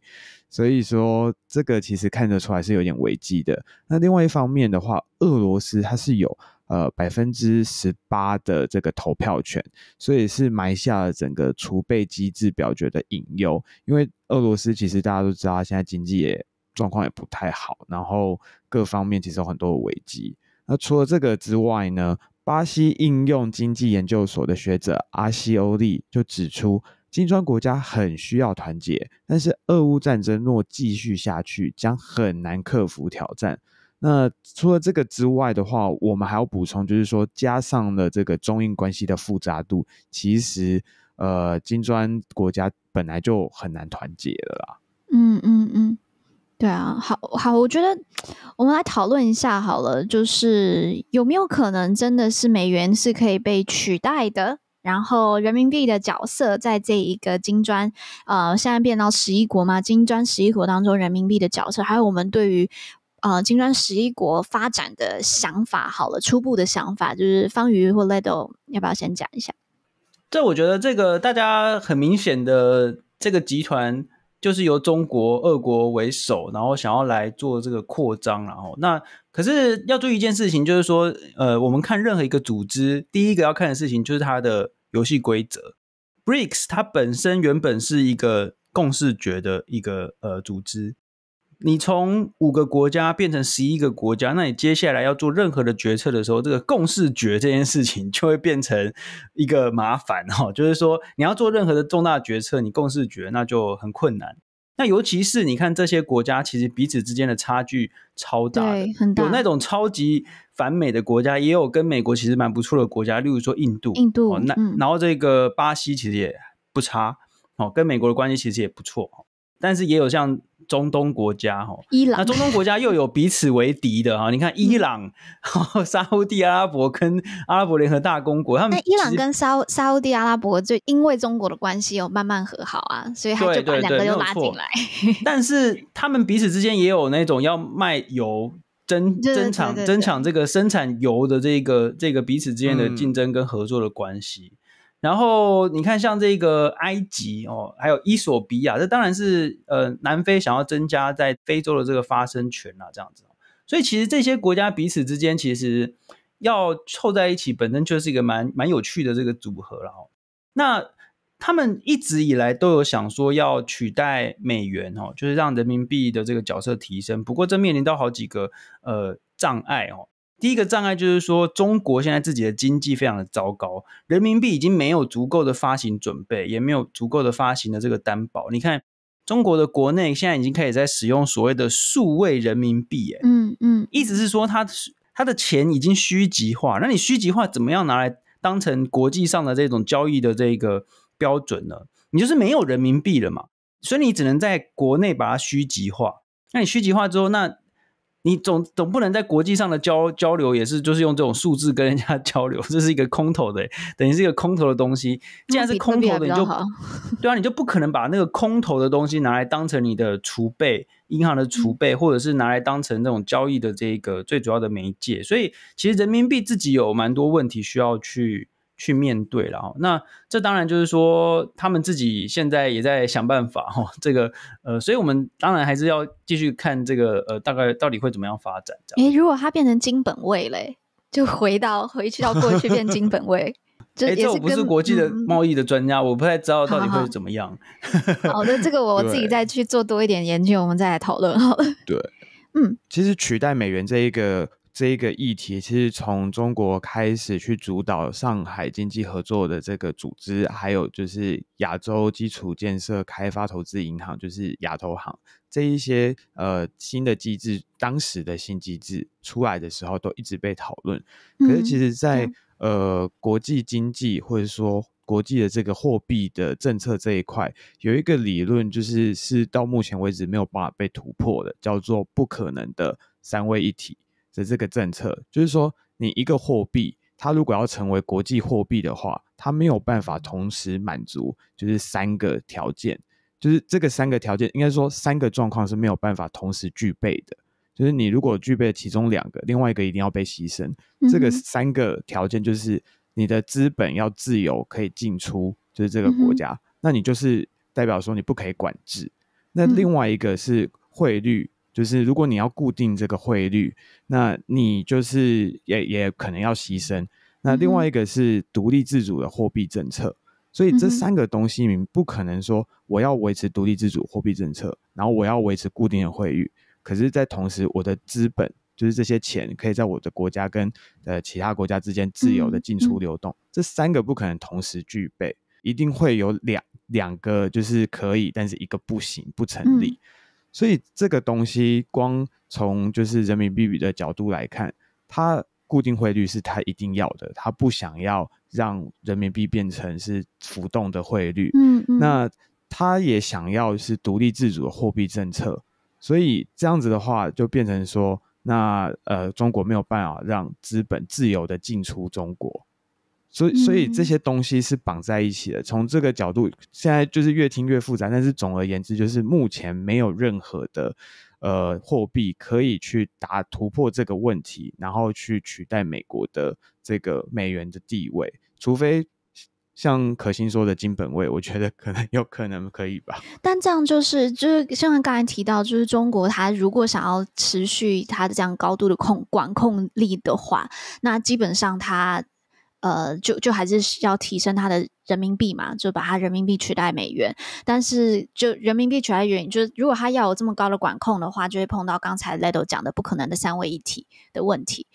所以说，这个其实看得出来是有点危机的。那另外一方面的话，俄罗斯它是有呃百分之十八的这个投票权，所以是埋下了整个储备机制表决的隐忧。因为俄罗斯其实大家都知道，现在经济也状况也不太好，然后各方面其实有很多的危机。那除了这个之外呢，巴西应用经济研究所的学者阿西欧利就指出。金砖国家很需要团结，但是俄乌战争若继续下去，将很难克服挑战。那除了这个之外的话，我们还要补充，就是说加上了这个中印关系的复杂度，其实呃，金砖国家本来就很难团结了啦。嗯嗯嗯，对啊，好好，我觉得我们来讨论一下好了，就是有没有可能真的是美元是可以被取代的？然后人民币的角色在这一个金砖，呃，现在变到十一国嘛？金砖十一国当中，人民币的角色，还有我们对于呃金砖十一国发展的想法，好了，初步的想法就是方瑜或 l a d 要不要先讲一下？这我觉得这个大家很明显的这个集团就是由中国、俄国为首，然后想要来做这个扩张，然后那可是要注意一件事情，就是说，呃，我们看任何一个组织，第一个要看的事情就是它的。游戏规则，Brics 它本身原本是一个共视觉的一个呃组织，你从五个国家变成十一个国家，那你接下来要做任何的决策的时候，这个共视觉这件事情 就会变成一个麻烦哈，就是说你要做任何的重大决策，你共视觉那就很困难。那尤其是你看这些国家，其实彼此之间的差距超大，的，很大。有那种超级反美的国家，也有跟美国其实蛮不错的国家，例如说印度，印度。那然后这个巴西其实也不差，哦，跟美国的关系其实也不错。但是也有像。中东国家哈，伊朗，那中东国家又有彼此为敌的哈。你看，伊朗、沙地阿拉伯跟阿拉伯联合大公国，他那伊朗跟沙沙地阿拉伯就因为中国的关系有慢慢和好啊，所以他就把两个又拉进来。但是他们彼此之间也有那种要卖油争争抢争抢这个生产油的这个这个彼此之间的竞争跟合作的关系。然后你看，像这个埃及哦，还有伊索比亚，这当然是呃南非想要增加在非洲的这个发生权啦，这样子。所以其实这些国家彼此之间其实要凑在一起，本身就是一个蛮蛮有趣的这个组合了哦。那他们一直以来都有想说要取代美元哦，就是让人民币的这个角色提升，不过这面临到好几个呃障碍哦。第一个障碍就是说，中国现在自己的经济非常的糟糕，人民币已经没有足够的发行准备，也没有足够的发行的这个担保。你看，中国的国内现在已经开始在使用所谓的数位人民币，嗯嗯，意思是说，它它的钱已经虚极化。那你虚极化怎么样拿来当成国际上的这种交易的这个标准呢？你就是没有人民币了嘛，所以你只能在国内把它虚极化。那你虚极化之后，那你总总不能在国际上的交交流也是就是用这种数字跟人家 交流，这是一个空头的，等于是一个空头的东西。既然是空头的，你就对啊，你就不可能把那个空头的东西拿来当成你的储备银行的储备，或者是拿来当成这种交易的这个最主要的媒介。所以其实人民币自己有蛮多问题需要去。去面对了，那这当然就是说，他们自己现在也在想办法哈。这个呃，所以我们当然还是要继续看这个呃，大概到底会怎么样发展。哎，如果它变成金本位嘞，就回到回去到过去变金本位。哎，这我不是国际贸易的专家，我不太知道到底会怎么样。好的，这个我 我自己再去做多一点研究，我们再来讨论好了。对，嗯，其实取代美元这一个。这个议题其实从中国开始去主导上海经济合作的这个组织，还有就是亚洲基础建设开发投资银行，就是亚投行这一些呃新的机制，当时的新机制出来的时候都一直被讨论。可是其实，在呃国际经济或者说国际的这个货币的政策这一块，有一个理论就是是到目前为止没有办法被突破的，叫做不可能的三位一体。的这个政策，就是说，你一个货币，它如果要成为国际货币的话，它没有办法同时满足就是三个条件，就是这个三个条件，应该说三个状况是没有办法同时具备的。就是你如果具备其中两个，另外一个一定要被牺牲。这个三个条件就是你的资本要自由可以进出，就是这个国家，那你就是代表说你不可以管制。那另外一个是汇率。就是如果你要固定这个汇率，那你就是也也可能要牺牲。那另外一个是独立自主的货币政策，所以这三个东西你不可能说我要维持独立自主货币政策，然后我要维持固定的汇率，可是，在同时我的资本就是这些钱可以在我的国家跟呃其他国家之间自由的进出流动，这三个不可能同时具备，一定会有两两个就是可以，但是一个不行，不成立。所以这个东西，光从就是人民币的角度来看，它固定汇率是它一定要的，它不想要让人民币变成是浮动的汇率。嗯嗯。那它也想要是独立自主的货币政策，所以这样子的话，就变成说，那呃，中国没有办法让资本自由的进出中国。所以，所以这些东西是绑在一起的。从这个角度，现在就是越听越复杂。但是，总而言之，就是目前没有任何的呃货币可以去打突破这个问题，然后去取代美国的这个美元的地位，除非像可心说的金本位，我觉得可能有可能可以吧。但这样就是就是，像刚才提到，就是中国，它如果想要持续它的这样高度的控管控力的话，那基本上它。呃，就就还是要提升他的。人民币嘛，就把它人民币取代美元，但是就人民币取代美元，就是如果他要有这么高的管控的话，就会碰到刚才 l e t o 讲的不可能的三位一体的问题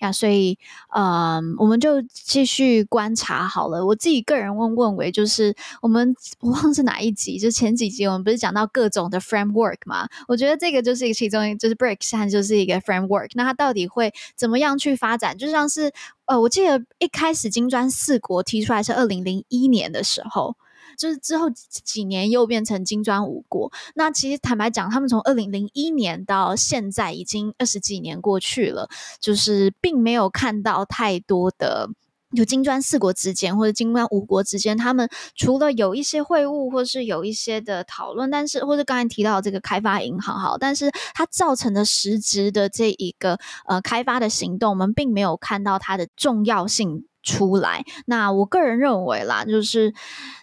呀。所以，嗯，我们就继续观察好了。我自己个人问问为，就是我们不忘记哪一集，就前几集我们不是讲到各种的 framework 嘛？我觉得这个就是一个其中就是 b r e a k s 就是一个 framework，那它到底会怎么样去发展？就像是呃，我记得一开始金砖四国提出来是二零零一。一年的时候，就是之后几年又变成金砖五国。那其实坦白讲，他们从二零零一年到现在，已经二十几年过去了，就是并没有看到太多的，就金砖四国之间或者金砖五国之间，他们除了有一些会晤或是有一些的讨论，但是或者刚才提到这个开发银行，哈，但是它造成的实质的这一个呃开发的行动，我们并没有看到它的重要性。出来，那我个人认为啦，就是。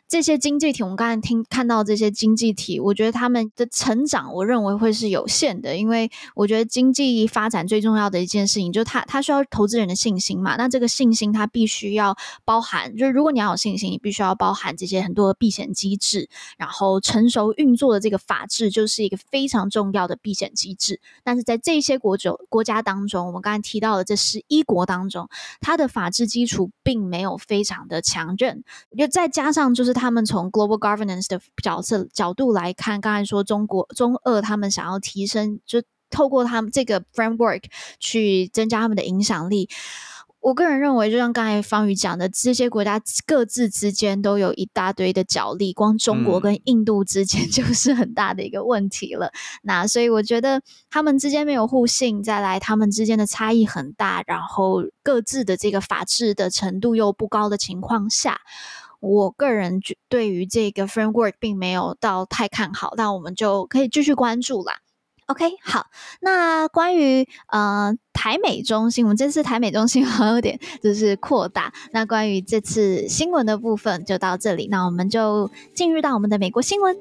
这些经济体，我们刚才听看到这些经济体，我觉得他们的成长，我认为会是有限的，因为我觉得经济发展最重要的一件事情，就是它它需要投资人的信心嘛。那这个信心，它必须要包含，就是如果你要有信心，你必须要包含这些很多的避险机制，然后成熟运作的这个法治，就是一个非常重要的避险机制。但是在这些国酒国家当中，我们刚才提到的这十一国当中，它的法治基础并没有非常的强韧，就再加上就是。他们从 global governance 的角色角度来看，刚才说中国中二，他们想要提升，就透过他们这个 framework 去增加他们的影响力。我个人认为，就像刚才方宇讲的，这些国家各自之间都有一大堆的角力，光中国跟印度之间 就是很大的一个问题了。那所以我觉得他们之间没有互信，再来他们之间的差异很大，然后各自的这个法治的程度又不高的情况下。我个人对于这个 framework 并没有到太看好，但我们就可以继续关注啦。OK，好，那关于呃台美中心，我们这次台美中心 像有点就是扩大。那关于这次新闻的部分就到这里，那我们就进入到我们的美国新闻。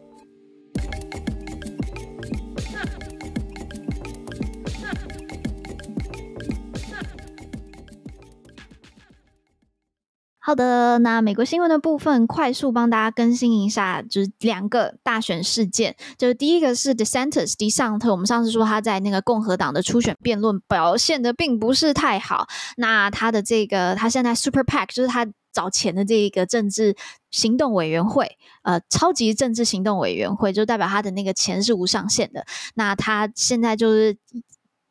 好的，那美国新闻的部分，快速帮大家更新一下，就是两个大选事件。就是第一个是 D. s a n t e r s 迪上特，我们上次说他在那个共和党的初选辩论表现的并不是太好。那他的这个，他现在 Super PAC，就是他找钱的这一个政治行动委员会，呃，超级政治行动委员会，就代表他的那个钱是无上限的。那他现在就是。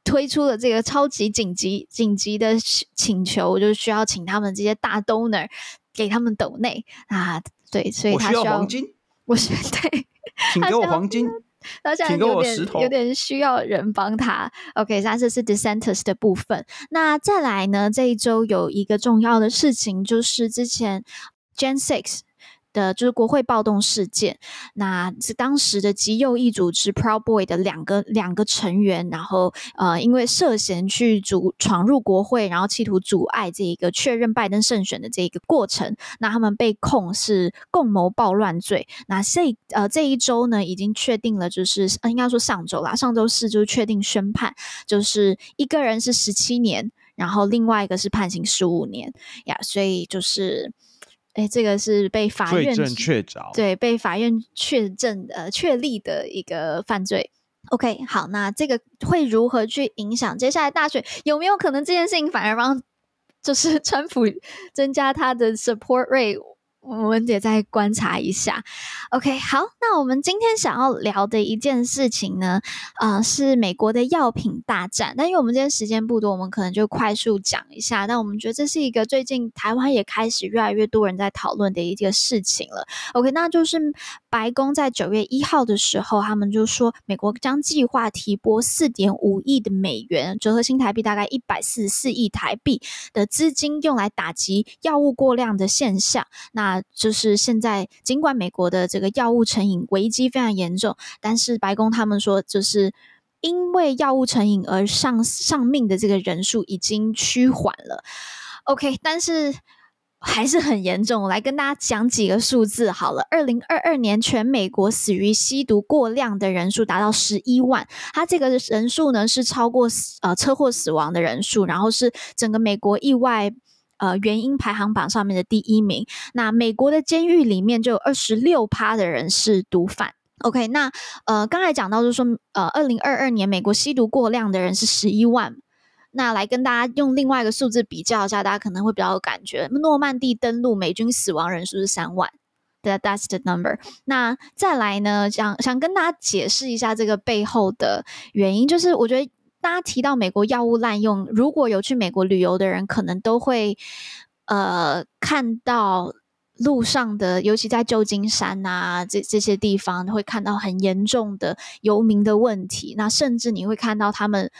推出了这个超级紧急紧急的请求，就需要请他们这些大 donor 给他们抖内啊，对，所以他需要黄金，我需 对，请给我黄金，他现在有点有点需要人帮他。OK，那这是 d i s s e n t e r s 的部分。那再来呢？这一周有一个重要的事情，就是之前 Jan Six。的就是国会暴动事件，那是当时的极右翼组织 Proud Boy 的两个两个成员，然后呃，因为涉嫌去阻闯入国会，然后企图阻碍这一个确认拜登胜选的这一个过程，那他们被控是共谋暴乱罪。那这呃这一周呢，已经确定了，就是呃、应该说上周啦，上周四就是确定宣判，就是一个人是十七年，然后另外一个是判刑十五年呀，所以就是。哎，这个是被法院确凿，对，被法院确证呃确立的一个犯罪。OK，好，那这个会如何去影响接下来大选？有没有可能这件事情反而帮就是 川普增加他的 support rate？我们得再观察一下。OK，好，那我们今天想要聊的一件事情呢，呃，是美国的药品大战。那因为我们今天时间不多，我们可能就快速讲一下。那我们觉得这是一个最近台湾也开始越来越多人在讨论的一个事情了。OK，那就是白宫在九月一号的时候，他们就说美国将计划提拨四点五亿的美元，折合新台币大概一百四十四亿台币的资金，用来打击药物过量的现象。那就是现在，尽管美国的这个药物成瘾危机非常严重，但是白宫他们说，就是因为药物成瘾而上上命的这个人数已经趋缓了。OK，但是还是很严重。来跟大家讲几个数字好了。二零二二年，全美国死于吸毒过量的人数达到十一万，它这个人数呢是超过呃车祸死亡的人数，然后是整个美国意外。呃，原因排行榜上面的第一名。那美国的监狱里面就有二十六趴的人是毒贩。OK，那呃，刚才讲到就是说，呃，二零二二年美国吸毒过量的人是十一万。那来跟大家用另外一个数字比较一下，大家可能会比较有感觉。诺曼底登陆美军死亡人数是三万，that that's the number。那再来呢，想想跟大家解释一下这个背后的原因，就是我觉得。大家提到美国药物滥用，如果有去美国旅游的人，可能都会，呃，看到路上的，尤其在旧金山啊，这这些地方会看到很严重的游民的问题。那甚至你会看到他们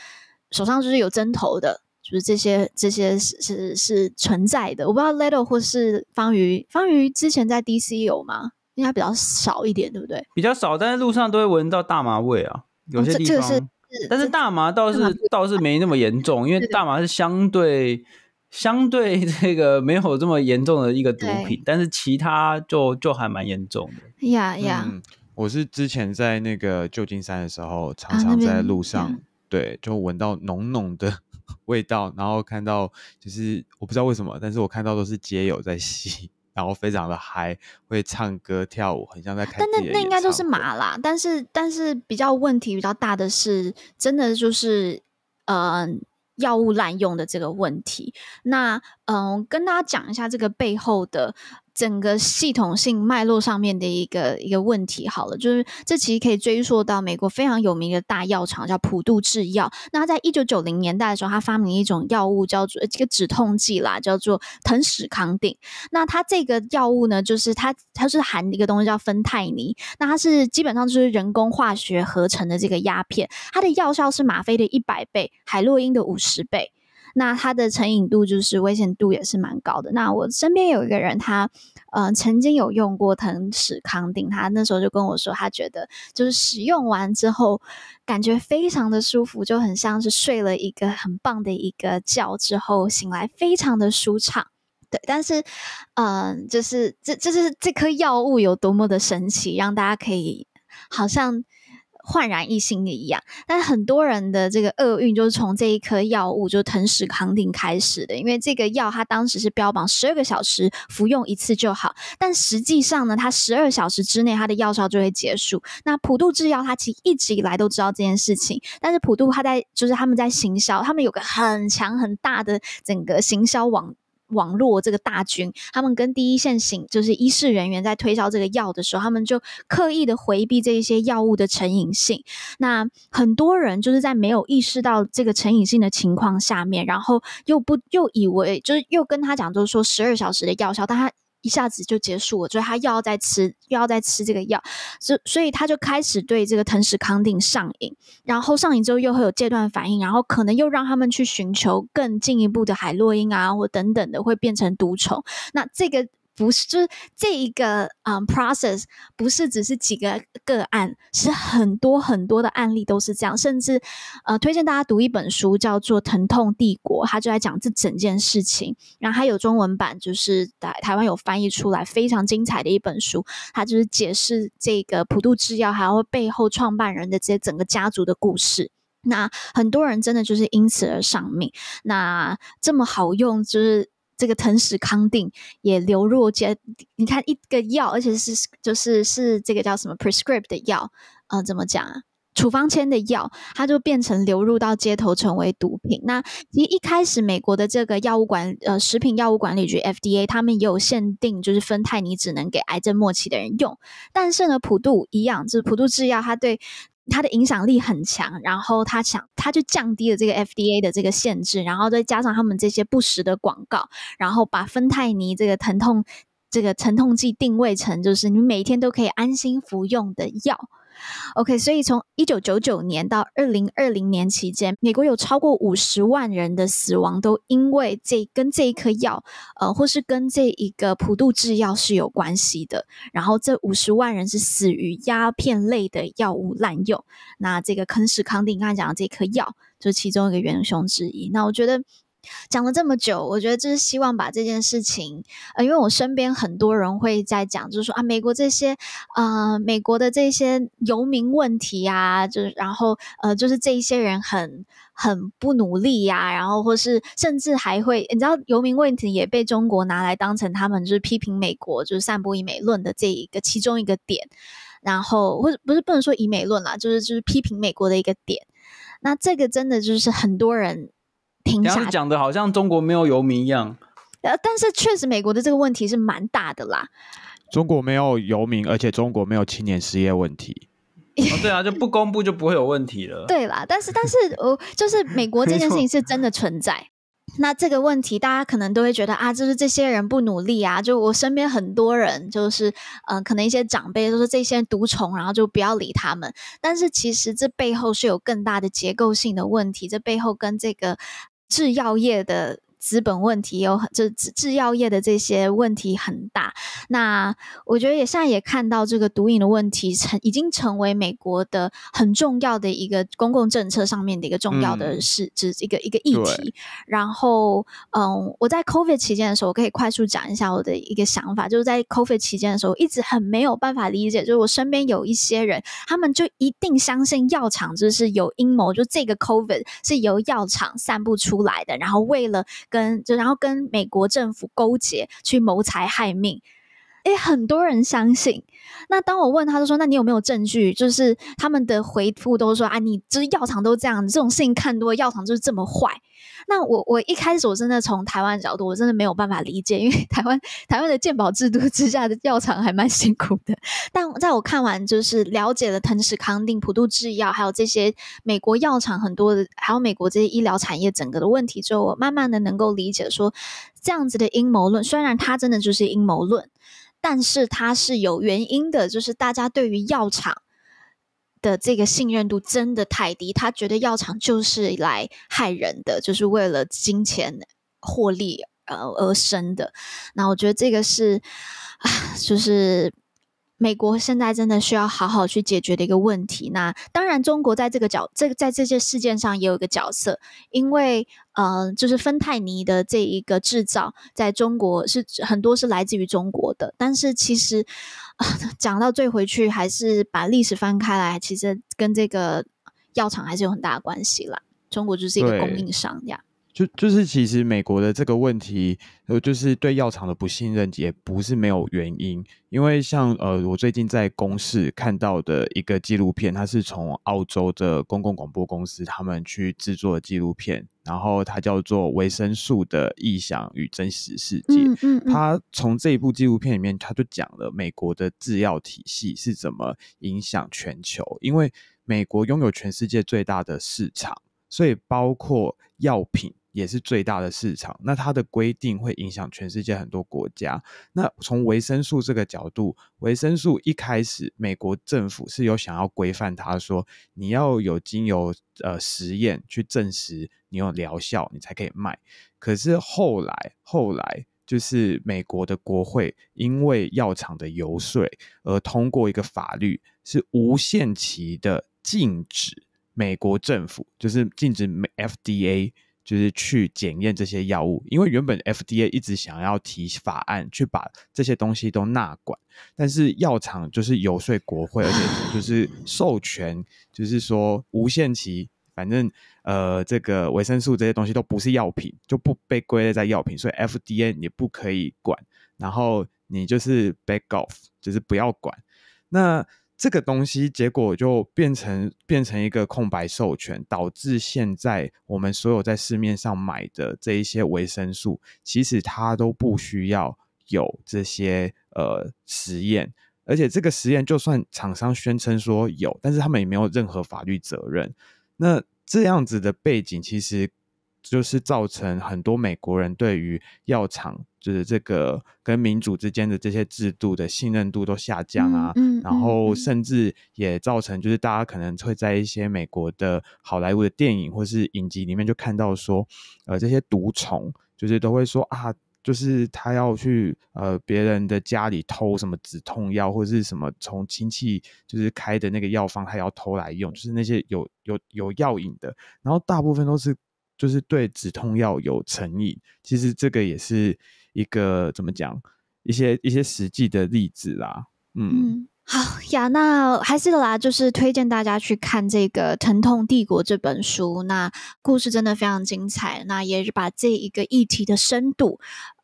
手上就是有针头的，就是这些这些是是是存在的。我不知道 l e t l e 或是方瑜，方瑜之前在 DC 有吗？应该比较少一点，对不对？比较少，但是路上都会闻到大麻味啊，有些地方。但是大麻倒是倒是没那么严重，因为大麻是相对相对这个没有这么严重的一个毒品，但是其他就就还蛮严重的呀呀！我是之前在那个旧金山的时候，常常在路上对就闻到浓浓的 味道，然后看到就是我不知道为什么，但是我看到都是街友在吸。然后非常的嗨，会唱歌跳舞，很像在开。但那那应该都是麻啦，但是但是比较问题比较大的是，真的就是，嗯，药物滥用的这个问题。那嗯，跟大家讲一下这个背后的。整个系统性脉络上面的一个一个问题，好了，就是这其实可以追溯到美国非常有名的大药厂，叫普渡制药。那在一九九零年代的时候，他发明一种药物叫做这个止痛剂啦，叫做藤史康定。那它这个药物呢，就是它它是含一个东西叫芬太尼，那它是基本上就是人工化学合成的这个鸦片，它的药效是吗啡的一百倍，海洛因的五十倍。那它的成瘾度就是危险度也是蛮高的。那我身边有一个人，他嗯曾经有用过腾史康定，他那时候就跟我说，他觉得就是使用完之后感觉非常的舒服，就很像是睡了一个很棒的一个觉之后醒来非常的舒畅。对，但是嗯，就是这就是这颗药物有多么的神奇，让大家可以好像。焕然一新的，一样，但很多人的这个厄运就是从这一颗药物，就腾石康定开始的。因为这个药，它当时是标榜十二个小时服用一次就好，但实际上呢，它十二小时之内它的药效就会结束。那普渡制药，它其实一直以来都知道这件事情，但是普渡它在就是他们在行销，他们有个很强很大的整个行销网。网络这个大军，他们跟第一线醒就是医事人员在推销这个药的时候，他们就刻意的回避这一些药物的成瘾性。那很多人就是在没有意识到这个成瘾性的情况下面，然后又不又以为就是又跟他讲，就是说十二小时的药效，但他。一下子就结束了，所以他又要再吃，又要再吃这个药，所所以他就开始对这个藤氏康定上瘾，然后上瘾之后又会有戒断反应，然后可能又让他们去寻求更进一步的海洛因啊，或等等的，会变成毒虫。那这个。不是，就是这一个嗯，process 不是只是几个个案，是很多很多的案例都是这样。甚至，呃，推荐大家读一本书，叫做《疼痛帝国》，它就在讲这整件事情。然后还有中文版，就是在台湾有翻译出来，非常精彩的一本书。它就是解释这个普渡制药，还有背后创办人的这些整个家族的故事。那很多人真的就是因此而丧命。那这么好用，就是。这个腾石康定也流入街，你看一个药，而且是就是是这个叫什么 prescribe 的药，呃，怎么讲啊？处方签的药，它就变成流入到街头成为毒品。那其实一开始美国的这个药物管，呃，食品药物管理局 FDA，他们也有限定，就是芬太尼只能给癌症末期的人用。但是呢，普度一样，就是普度制药，它对。它的影响力很强，然后他想，他就降低了这个 FDA 的这个限制，然后再加上他们这些不实的广告，然后把芬太尼这个疼痛这个疼痛剂定位成就是你每天都可以安心服用的药。OK，所以从一九九九年到二零二零年期间，美国有超过五十万人的死亡都因为这跟这一颗药，呃，或是跟这一个普渡制药是有关系的。然后这五十万人是死于鸦片类的药物滥用。那这个肯氏康定刚才讲的这颗药就是其中一个元凶之一。那我觉得。讲了这么久，我觉得就是希望把这件事情，呃，因为我身边很多人会在讲，就是说啊，美国这些，呃，美国的这些游民问题啊，就是然后呃，就是这一些人很很不努力呀，然后或是甚至还会，你知道游民问题也被中国拿来当成他们就是批评美国，就是散布以美论的这一个其中一个点，然后或者不是不能说以美论啦，就是就是批评美国的一个点，那这个真的就是很多人。这样讲的好像中国没有游民一样，呃，但是确实美国的这个问题是蛮大的啦。中国没有游民，而且中国没有青年失业问题。哦、对啊，就不公布就不会有问题了。对啦，但是 但是，我就是美国这件事情是真的存在。那这个问题大家可能都会觉得啊，就是这些人不努力啊。就我身边很多人，就是嗯，可能一些长辈都是这些毒虫，然后就不要理他们。但是其实这背后是有更大的结构性的问题，这背后跟这个。制药业的。资本问题有很就制制药业的这些问题很大。那我觉得也现在也看到这个毒瘾的问题成已经成为美国的很重要的一个公共政策上面的一个重要的事，只一个一个议题。然后，嗯，我在 COVID 期间的时候，我可以快速讲一下我的一个想法，就是在 COVID 期间的时候，一直很没有办法理解，就是我身边有一些人，他们就一定相信药厂就是有阴谋，就这个 COVID 是由药厂散布出来的，然后为了跟就，然后跟美国政府勾结去谋财害命，诶，很多人相信。那当我问他就说，那你有没有证据？就是他们的回复都说啊，你这药厂都这样，这种事情看多，药厂就是这么坏。那我我一开始我真的从台湾角度，我真的没有办法理解，因为台湾台湾的健保制度之下的药厂还蛮辛苦的。但在我看完就是了解了腾氏康定、普渡制药，还有这些美国药厂很多的，还有美国这些医疗产业整个的问题之后，我慢慢的能够理解说，这样子的阴谋论，虽然它真的就是阴谋论。但是它是有原因的，就是大家对于药厂的这个信任度真的太低，他觉得药厂就是来害人的，就是为了金钱获利呃而生的。那我觉得这个是，啊，就是。美国现在真的需要好好去解决的一个问题。那当然，中国在这个角、这个在这些事件上也有一个角色，因为呃，就是芬太尼的这一个制造在中国是很多是来自于中国的。但是其实 讲到最回去，还是把历史翻开来，其实跟这个药厂还是有很大的关系啦。中国就是一个供应商呀。就就是其实美国的这个问题，呃，就是对药厂的不信任也不是没有原因。因为像呃，我最近在公视看到的一个纪录片，它是从澳洲的公共广播公司他们去制作纪录片，然后它叫做《维生素的臆想与真实世界》。嗯它从这一部纪录片里面，它就讲了美国的制药体系是怎么影响全球。因为美国拥有全世界最大的市场，所以包括药品。也是最大的市场。那它的规定会影响全世界很多国家。那从维生素这个角度，维生素一开始，美国政府是有想要规范它，说你要有经由呃实验去证实你有疗效，你才可以卖。可是后来，后来就是美国的国会因为药厂的游说而通过一个法律，是无限期的禁止美国政府，就是禁止 FDA。就是去检验这些药物，因为原本 FDA 一直想要提法案去把这些东西都纳管，但是药厂就是游说国会，而且就是授权，就是说无限期，反正呃这个维生素这些东西都不是药品，就不被归类在药品，所以 FDA 也不可以管，然后你就是 back off，就是不要管那。这个东西结果就变成变成一个空白授权，导致现在我们所有在市面上买的这一些维生素，其实它都不需要有这些呃实验，而且这个实验就算厂商宣称说有，但是他们也没有任何法律责任。那这样子的背景，其实就是造成很多美国人对于药厂。就是这个跟民主之间的这些制度的信任度都下降啊，然后甚至也造成，就是大家可能会在一些美国的好莱坞的电影或是影集里面就看到说，呃，这些毒虫就是都会说啊，就是他要去呃别人的家里偷什么止痛药或者是什么从亲戚就是开的那个药方，他要偷来用，就是那些有有有药瘾的，然后大部分都是就是对止痛药有成瘾，其实这个也是。一个怎么讲？一些一些实际的例子啦，嗯，好呀，那还是啦，就是推荐大家去看这个《疼痛帝国》这本书。那故事真的非常精彩，那也是把这一个议题的深度，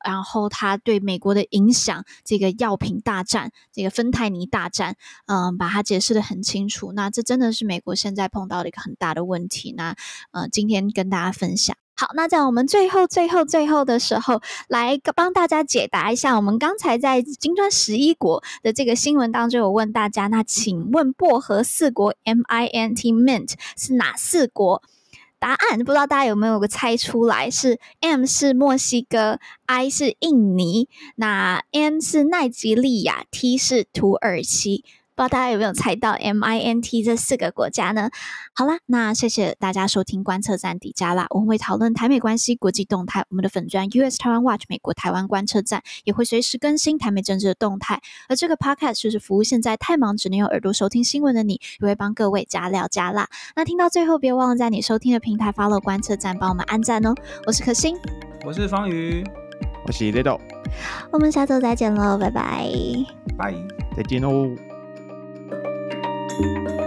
然后它对美国的影响，这个药品大战，这个芬太尼大战，嗯，把它解释的很清楚。那这真的是美国现在碰到的一个很大的问题。那呃，今天跟大家分享。好，那在我们最后、最后、最后的时候，来帮大家解答一下。我们刚才在金砖十一国的这个新闻当中，有问大家，那请问薄荷四国 M I N T Mint 是哪四国？答案不知道大家有没有个猜出来？是 M 是墨西哥，I 是印尼，那 N 是奈及利亚，T 是土耳其。不知道大家有没有猜到 M I N T 这四个国家呢？好啦，那谢谢大家收听观测站底加辣，我们会讨论台美关系国际动态。我们的粉砖 U S Taiwan Watch 美国台湾观测站也会随时更新台美政治的动态。而这个 podcast 就是服务现在太忙只能用耳朵收听新闻的你，也会帮各位加料加辣。那听到最后，别忘了在你收听的平台 follow 观测站，帮我们按赞哦。我是可心，我是方宇，我是雷豆，我们下周再见喽，拜拜，拜，再见喽。you.